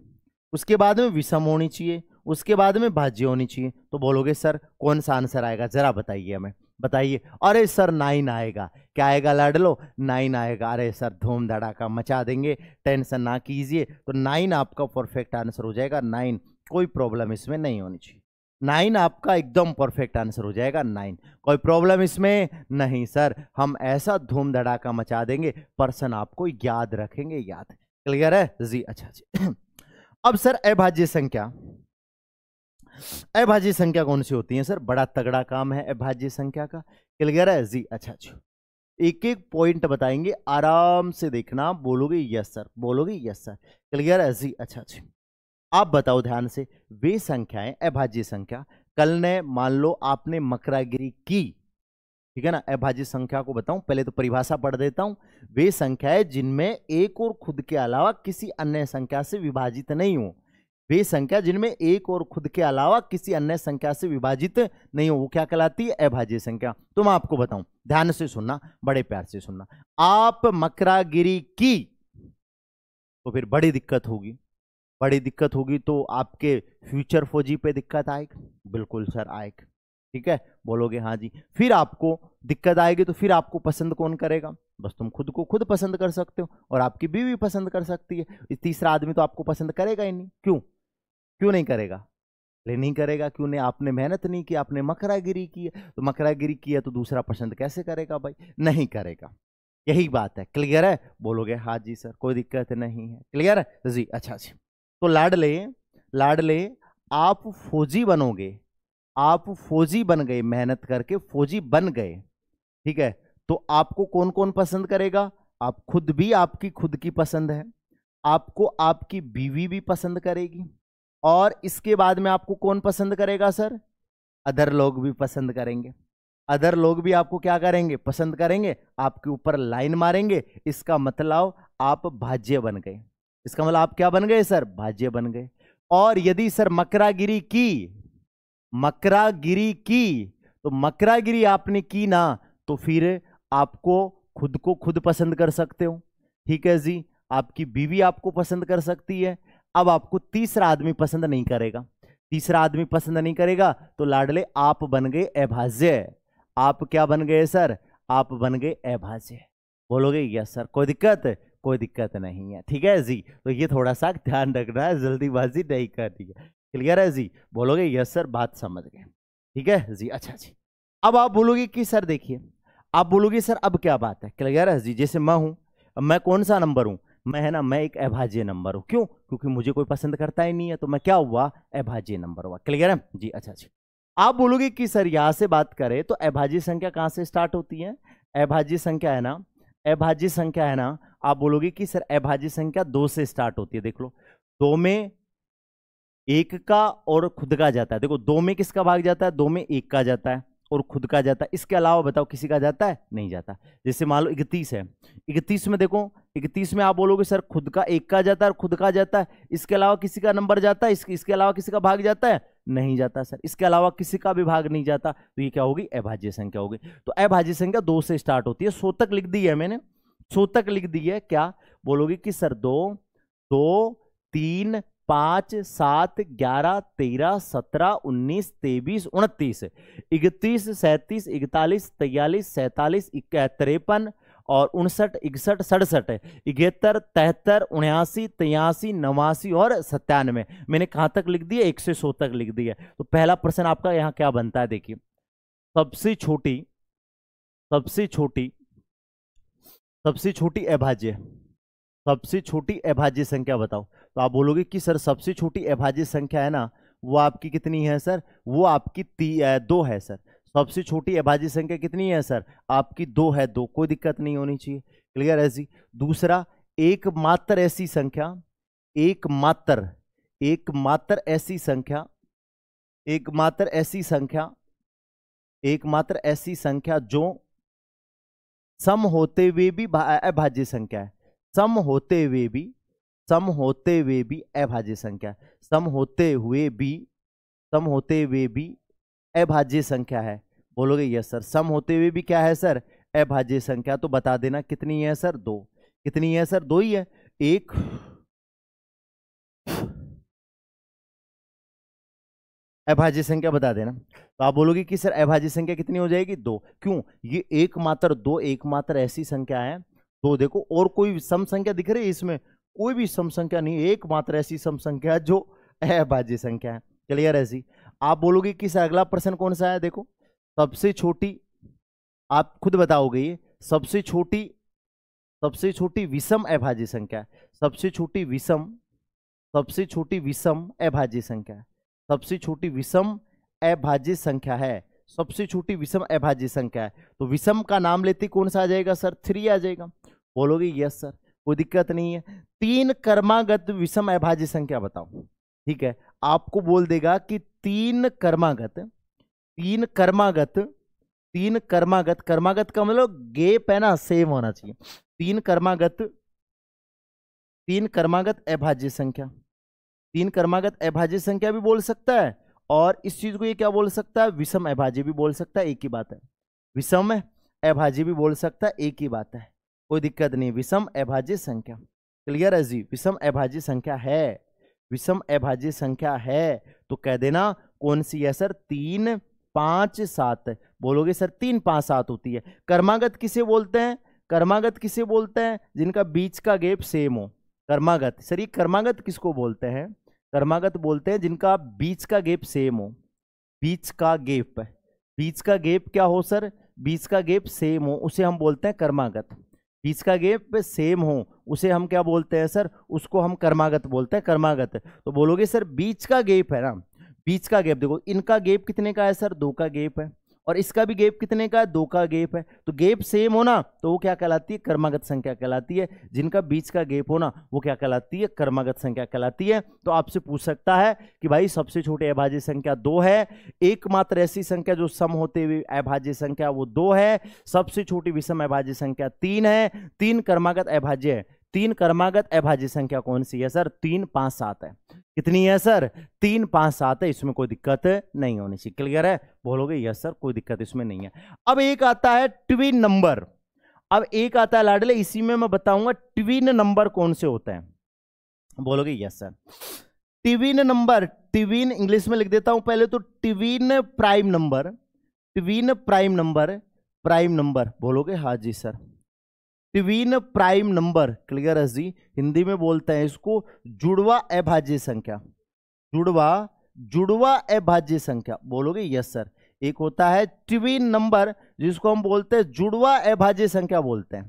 उसके बाद में विषम होनी चाहिए उसके बाद में भाज्य होनी चाहिए तो बोलोगे सर कौन सा आंसर आएगा जरा बताइए हमें बताइए अरे सर नाइन आएगा क्या आएगा लाडलो नाइन आएगा अरे सर धूम धड़ाका मचा देंगे टेंशन ना कीजिए तो नाइन आपका परफेक्ट आंसर हो जाएगा नाइन कोई प्रॉब्लम इसमें नहीं होनी चाहिए नाइन आपका एकदम परफेक्ट आंसर हो जाएगा नाइन कोई प्रॉब्लम इसमें नहीं सर हम ऐसा धूम धड़ाका मचा देंगे पर्सन आपको याद रखेंगे याद क्लियर है जी अच्छा जी अब सर अभाज्य संख्या अभाज्य संख्या कौन सी होती है सर बड़ा तगड़ा काम है अभाज्य संख्या का क्लियर है जी अच्छा जी अच्छा। एक एक पॉइंट बताएंगे आराम से देखना बोलोगे यस सर बोलोगे यस सर क्लियर है जी अच्छा जी अच्छा। आप बताओ ध्यान से वे संख्याएं अभाज्य संख्या कल ने मान लो आपने मकरागिरी की ठीक है ना अभाज्य संख्या को बताऊं पहले तो परिभाषा पढ़ देता हूं वे संख्याएं जिनमें एक और खुद के अलावा किसी अन्य संख्या से विभाजित नहीं हो वे संख्या जिनमें एक और खुद के अलावा किसी अन्य संख्या से विभाजित नहीं हो वो क्या कहलाती है अभाज्य संख्या तो मैं आपको बताऊं ध्यान से सुनना बड़े प्यार से सुनना आप मकरागिरी की तो फिर बड़ी दिक्कत होगी बड़ी दिक्कत होगी तो आपके फ्यूचर फौजी पे दिक्कत आएगी बिल्कुल सर आएगा ठीक है बोलोगे हाँ जी फिर आपको दिक्कत आएगी तो फिर आपको पसंद कौन करेगा बस तुम खुद को खुद पसंद कर सकते हो और आपकी बीवी पसंद कर सकती है तीसरा आदमी तो आपको पसंद करेगा ही नहीं क्यों क्यों नहीं करेगा ले नहीं करेगा क्यों नहीं आपने मेहनत नहीं की आपने मकरागिरी की है तो मकरागिरी की है तो दूसरा पसंद कैसे करेगा भाई नहीं करेगा यही बात है क्लियर है बोलोगे हाँ जी सर कोई दिक्कत नहीं है क्लियर है जी अच्छा जी तो लाडले लाडले आप फौजी बनोगे आप फौजी बन गए मेहनत करके फौजी बन गए ठीक है तो आपको कौन कौन पसंद करेगा आप खुद भी आपकी खुद की पसंद है आपको आपकी बीवी भी पसंद करेगी और इसके बाद में आपको कौन पसंद करेगा सर अदर लोग भी पसंद करेंगे अदर लोग भी आपको क्या करेंगे पसंद करेंगे आपके ऊपर लाइन मारेंगे इसका मतलब आप भाज्य बन गए इसका मतलब आप क्या बन गए सर भाज्य बन गए और यदि सर मकरागिरी की मकरागिरी की तो मकरागिरी आपने की ना तो फिर आपको खुद को खुद पसंद कर सकते हो ठीक है जी आपकी बीवी आपको पसंद कर सकती है अब आपको तीसरा आदमी पसंद नहीं करेगा तीसरा आदमी पसंद नहीं करेगा तो लाडले आप बन गए अभाज्य आप क्या बन गए सर आप बन गए अभाज्य बोलोगे यस सर कोई दिक्कत कोई दिक्कत नहीं है ठीक है जी तो ये थोड़ा सा ध्यान रखना है जल्दीबाजी नहीं करनी है क्लियर है जी बोलोगे यस सर बात समझ गए ठीक है जी अच्छा जी अब आप बोलोगे कि सर देखिए आप बोलोगे सर अब क्या बात है क्लियर है जी जैसे मैं हूँ मैं कौन सा नंबर हूँ मैं है ना मैं एक अभाज्य नंबर हूँ क्यों क्योंकि मुझे कोई पसंद करता ही नहीं है तो मैं क्या हुआ अभाज्य नंबर हुआ क्लियर है जी अच्छा जी आप बोलोगे कि सर यहाँ से बात करें तो अभाज्य संख्या कहाँ से स्टार्ट होती है अभाज्य संख्या है ना अभाज्य संख्या है ना आप बोलोगे कि सर अभाज्य संख्या दो से स्टार्ट होती है देख लो दो में एक का और खुद का जाता है देखो दो में किसका भाग जाता है दो में एक का जाता है और खुद का जाता है इसके अलावा बताओ किसी का जाता है नहीं जाता जैसे मान लो इकतीस है इकतीस में देखो इकतीस में आप बोलोगे सर खुद का एक का जाता है और खुद का जाता है इसके अलावा किसी का नंबर जाता है इसके इसके अलावा किसी का भाग जाता है नहीं जाता सर इसके अलावा किसी का भी भाग नहीं जाता तो ये क्या होगी अभाज्य संख्या होगी तो अभाज्य संख्या दो से स्टार्ट होती है सो तक लिख दी है मैंने सो तक लिख दी है क्या बोलोगे कि सर दो दो तीन पाँच सात ग्यारह तेरह सत्रह उन्नीस तेईस उनतीस इकतीस सैंतीस इकतालीस तैयलीस सैंतालीस तिरपन और उनसठ इकसठ सड़सठ इकहत्तर तिहत्तर उन्यासी तिरासी नवासी और सत्तानवे मैंने कहाँ तक लिख दिया एक से सौ तक लिख दिया तो पहला प्रश्न आपका यहाँ क्या बनता है देखिए सबसे छोटी सबसे छोटी सबसे छोटी अभाज्य सबसे छोटी अभाज्य संख्या बताओ तो आप बोलोगे कि सर सबसे छोटी अभाज्य संख्या है ना वो आपकी कितनी है सर वो आपकी ती, दो है सर सबसे छोटी अभाजी संख्या कितनी है सर आपकी दो है दो कोई दिक्कत नहीं होनी चाहिए क्लियर है जी दूसरा एकमात्र ऐसी संख्या एकमात्र एकमात्र ऐसी संख्या एकमात्र ऐसी संख्या एकमात्र ऐसी संख्या जो सम होते हुए भी अभाज्य संख्या है सम होते हुए भी सम होते हुए भी अभाज्य संख्या सम होते हुए भी सम होते हुए भी अभाज्य संख्या है बोलोगे यस सर सम होते हुए भी क्या है सर अभाज्य संख्या तो बता देना कितनी है सर दो कितनी है सर दो ही है एक अभाज्य संख्या बता देना तो आप बोलोगे कि सर अभाज्य संख्या कितनी हो जाएगी दो क्यों ये एकमात्र दो एकमात्र ऐसी संख्या है दो देखो और कोई सम संख्या दिख रही है इसमें कोई भी सम संख्या नहीं एकमात्र ऐसी सम संख्या जो अभाज्य संख्या है क्लियर ऐसी आप बोलोगे कि सर अगला प्रश्न कौन सा है देखो सबसे छोटी आप खुद बताओगे ये सबसे छोटी सबसे छोटी विषम अभाज्य संख्या सबसे छोटी विषम सबसे छोटी विषम अभाज्य संख्या सबसे छोटी विषम अभाज्य संख्या है सबसे छोटी विषम अभाज्य संख्या है तो विषम का नाम लेते कौन सा आ जाएगा सर थ्री आ जाएगा बोलोगे यस सर कोई दिक्कत नहीं है तीन कर्मागत विषम अभाज्य संख्या बताओ ठीक है आपको बोल देगा कि तीन कर्मागत तीन कर्मागत तीन कर्मागत कर्मागत का मतलब गेप है ना सेम होना चाहिए तीन कर्मागत तीन कर्मागत अभाज्य संख्या तीन कर्मागत अभाज्य संख्या भी बोल सकता है और इस चीज को ये क्या बोल सकता है विषम अभाज्य भी बोल सकता है एक ही बात है विषम अभाज्य भी बोल सकता है एक ही बात है कोई दिक्कत नहीं विषम अभाज्य संख्या क्लियर है जी विषम अभाज्य संख्या है विषम अभाज्य संख्या है तो कह देना कौन सी है सर तीन पांच सात बोलोगे सर तीन पांच सात होती है कर्मागत किसे बोलते हैं कर्मागत किसे बोलते हैं जिनका बीच का गेप सेम हो कर्मागत सर ये कर्मागत किसको बोलते हैं कर्मागत बोलते हैं जिनका बीच का गेप सेम हो बीच का गेप बीच का गेप क्या हो सर बीच का गेप सेम हो उसे हम बोलते हैं कर्मागत बीच का गेप सेम हो उसे हम क्या बोलते हैं सर उसको हम कर्मागत बोलते हैं कर्मागत तो बोलोगे सर बीच का गेप है ना बीच का गेप देखो इनका गेप कितने का है सर दो का गेप है और इसका भी गेप कितने का दो का गेप है तो गेप सेम होना तो वो क्या कहलाती है कर्मागत संख्या कहलाती है जिनका बीच का गेप होना वो क्या कहलाती है कर्मागत संख्या कहलाती है तो आपसे पूछ सकता है कि भाई सबसे छोटी अभाज्य संख्या दो है एकमात्र ऐसी संख्या जो सम होते हुए अभाज्य संख्या वो दो है सबसे छोटी विषम अभाज्य संख्या तीन है तीन कर्मागत अभाज्य है तीन कर्मागत अभाज्य संख्या कौन सी है सर तीन पांच सात है कितनी है सर तीन पांच सात है इसमें कोई दिक्कत नहीं होनी चाहिए क्लियर है बोलोगे यस सर कोई दिक्कत इसमें नहीं है अब एक आता है ट्विन नंबर अब एक आता है लाडले इसी में मैं बताऊंगा ट्विन नंबर कौन से होते हैं बोलोगे yes sir twin number twin English में लिख देता हूं पहले तो twin prime number twin prime number prime number बोलोगे हाँ जी sir twin prime number clear है जी हिंदी में बोलते हैं इसको जुड़वा अभाज्य संख्या जुड़वा जुड़वा अभाज्य संख्या बोलोगे यस सर एक होता है ट्विन नंबर जिसको हम बोलते हैं जुड़वा अभाज्य संख्या बोलते हैं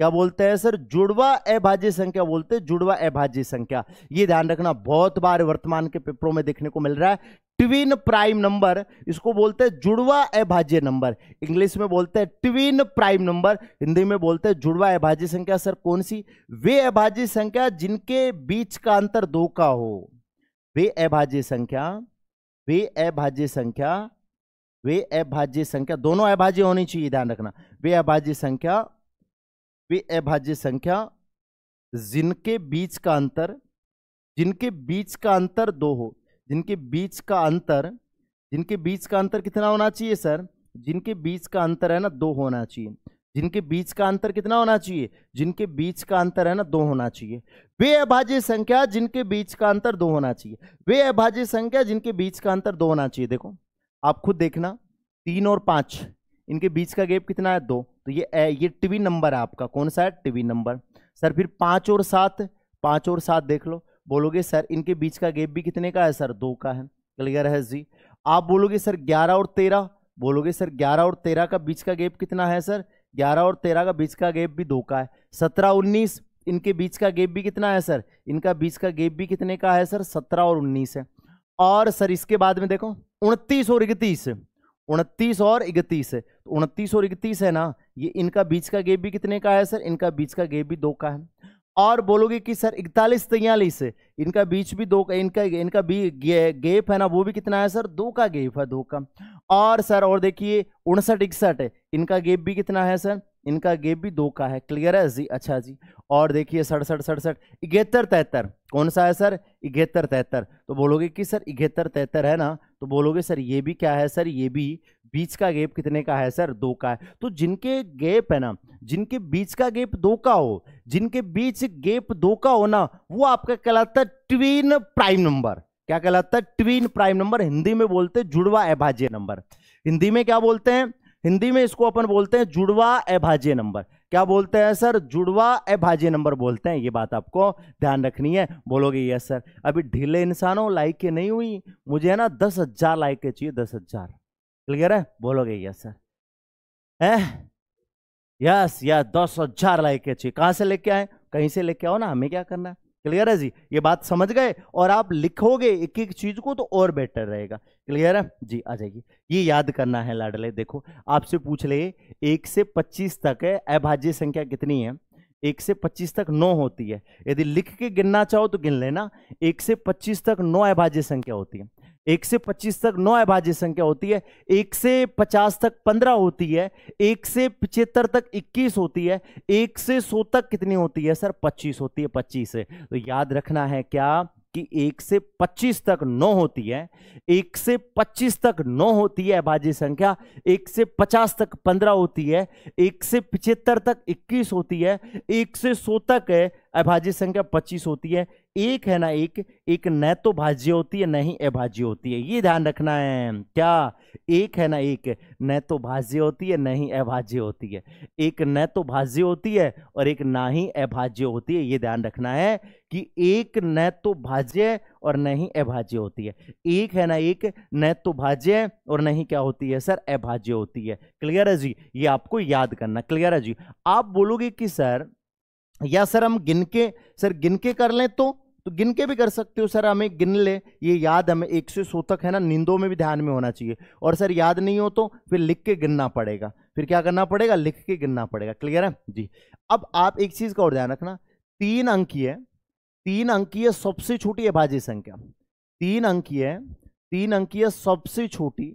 क्या बोलते हैं सर जुड़वा अभाज्य संख्या बोलते हैं जुड़वा अभाज्य संख्या ये ध्यान रखना बहुत बार वर्तमान के पेपरों में देखने को मिल रहा है ट्विन प्राइम नंबर इसको बोलते हैं जुड़वा अभाज्य नंबर इंग्लिश में बोलते हैं ट्विन प्राइम नंबर हिंदी में बोलते हैं जुड़वा अभाज्य संख्या सर कौन सी वे अभाज्य संख्या जिनके बीच का अंतर दो का हो वे अभाज्य संख्या वे अभाज्य संख्या वे अभाज्य संख्या दोनों अभाज्य होनी चाहिए ध्यान रखना वे अभाज्य संख्या वे अभाज्य संख्या जिनके बीच का अंतर जिनके बीच का अंतर दो हो जिनके बीच का अंतर जिनके बीच का अंतर कितना होना चाहिए सर जिनके बीच का अंतर है ना दो होना चाहिए जिनके बीच का अंतर कितना होना चाहिए जिनके बीच का अंतर है ना दो होना चाहिए वे अभाज्य संख्या जिनके बीच का अंतर दो होना चाहिए वे अभाज्य संख्या जिनके बीच का अंतर दो होना चाहिए देखो आप खुद देखना तीन और पांच इनके बीच का गेप कितना है दो तो ये ये टीवी नंबर है आपका कौन सा है टिवी नंबर सर फिर पांच और सात पांच और सात देख लो बोलोगे सर इनके बीच का गैप भी कितने का है सर दो का है क्लियर है जी आप बोलोगे सर ग्यारह और तेरह बोलोगे सर ग्यारह और तेरह का बीच का गैप कितना है सर ग्यारह और तेरह का बीच का गैप भी दो का है सत्रह उन्नीस इनके बीच का गैप भी कितना है सर इनका बीच का गैप भी कितने का है सर सत्रह और उन्नीस है और सर इसके बाद में देखो उनतीस और इकतीस उनतीस और इकतीस है तो उनतीस और इकतीस है ना ये इनका बीच का गेप भी कितने का है सर इनका बीच का गेप भी दो का है और बोलोगे कि सर इकतालीस तैयलीस है इनका बीच भी दो का इनका इनका भी गेप है ना वो भी कितना है सर दो का गेप है दो का और सर और देखिए उनसठ इकसठ है इनका गेप भी कितना है सर इनका गेप भी दो का है क्लियर है जी अच्छा जी और देखिए सड़सठ सड़सठ इकहत्तर तिहत्तर कौन सा है सर इकहत्तर तिहत्तर तो बोलोगे कि सर इकहत्तर तिहत्तर है ना तो बोलोगे सर ये भी क्या है सर ये भी बीच का गैप कितने का है सर दो का है तो जिनके गैप है ना जिनके बीच का गैप दो का हो जिनके बीच गैप दो का हो ना वो आपका कहलाता है ट्वीन प्राइम नंबर क्या कहलाता है ट्वीन प्राइम नंबर हिंदी में बोलते हैं जुड़वा अभाज्य नंबर हिंदी में क्या बोलते हैं हिंदी में इसको अपन बोलते हैं जुड़वा अभाज्य नंबर क्या बोलते हैं सर जुड़वा अभाज्य नंबर बोलते हैं ये बात आपको ध्यान रखनी है बोलोगे यस सर अभी ढीले इंसानों लाइक के नहीं हुई मुझे है ना दस हजार लाइक चाहिए दस हजार क्लियर है बोलोगे यस सर है यस या दो सौ चार लाइके चाहिए कहाँ से लेके आए कहीं से लेके आओ ना हमें क्या करना क्लियर है जी ये बात समझ गए और आप लिखोगे एक एक चीज को तो और बेटर रहेगा क्लियर है जी आ जाइए ये याद करना है लाडले देखो आपसे पूछ ले एक से पच्चीस तक अभाज्य संख्या कितनी है एक से पच्चीस तक नौ होती है यदि लिख के गिनना चाहो तो गिन लेना एक से पच्चीस तक नौ अभाज्य संख्या होती है एक से पच्चीस तक नौ अभाज्य संख्या होती है एक से पचास तक पंद्रह होती है एक से पिछहत्तर तक इक्कीस होती है एक से सौ तक कितनी होती है सर पच्चीस होती है पच्चीस तो याद रखना है क्या कि एक से पच्चीस तक नौ होती है एक से पच्चीस तक नौ होती है अभाज्य संख्या एक से पचास तक पंद्रह होती है एक से पिछहत्तर तक इक्कीस होती है एक से सौ तक है अभाज्य संख्या पच्चीस होती है एक है ना एक एक न तो भाज्य होती है न ही अभाज्य होती है ये ध्यान रखना है क्या एक है ना एक न तो भाज्य होती है न ही अभाज्य होती है एक न तो भाज्य होती है और एक ना ही अभाज्य होती है ये ध्यान रखना है कि एक न तो भाज्य और न ही अभाज्य होती है एक है ना एक न तो भाज्य और न ही क्या होती है सर अभाज्य होती है क्लियर है जी ये आपको याद करना क्लियर है जी आप बोलोगे कि सर या सर हम गिन के सर गिन के कर लें तो तो गिन के भी कर सकते हो सर हमें गिन ले ये याद हमें एक से सौ तक है ना नींदों में भी ध्यान में होना चाहिए और सर याद नहीं हो तो फिर लिख के गिनना पड़ेगा फिर क्या करना पड़ेगा लिख के गिनना पड़ेगा क्लियर है जी अब आप एक चीज़ का और ध्यान रखना तीन अंकीय तीन अंकीय सबसे छोटी अभाज्य संख्या तीन अंकीय तीन अंकीय सबसे छोटी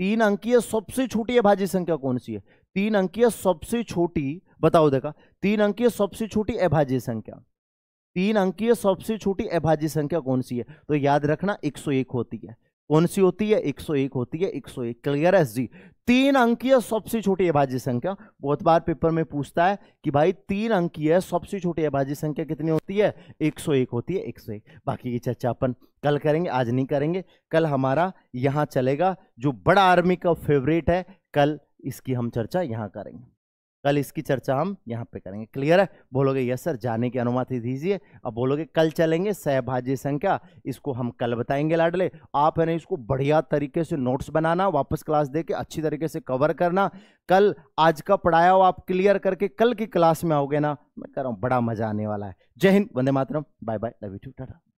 तीन अंकीय सबसे छोटी अभाज्य संख्या कौन सी है तीन अंकीय सबसे छोटी बताओ देखा तीन अंकीय सबसे छोटी अभाज्य संख्या तीन अंकीय सबसे छोटी अभाज्य संख्या कौन सी है तो याद रखना 101 होती है कौन सी होती है 101 होती है 101 क्लियर है जी तीन अंकीय सबसे छोटी अभाज्य संख्या बहुत बार पेपर में पूछता है कि भाई तीन अंकीय सबसे छोटी अभाज्य संख्या कितनी होती है 101 होती है 101 बाकी की चर्चा अपन कल करेंगे आज नहीं करेंगे कल हमारा यहाँ चलेगा जो बड़ा आर्मी का फेवरेट है कल इसकी हम चर्चा यहाँ करेंगे कल इसकी चर्चा हम यहाँ पे करेंगे क्लियर है बोलोगे यस सर जाने की अनुमति दीजिए अब बोलोगे कल चलेंगे सहभाज्य संख्या इसको हम कल बताएंगे लाडले आप है ना इसको बढ़िया तरीके से नोट्स बनाना वापस क्लास दे के अच्छी तरीके से कवर करना कल आज का पढ़ाया हो आप क्लियर करके कल की क्लास में आओगे ना मैं कह रहा हूँ बड़ा मजा आने वाला है जय हिंद वंदे मातरम bye bye love you too Tata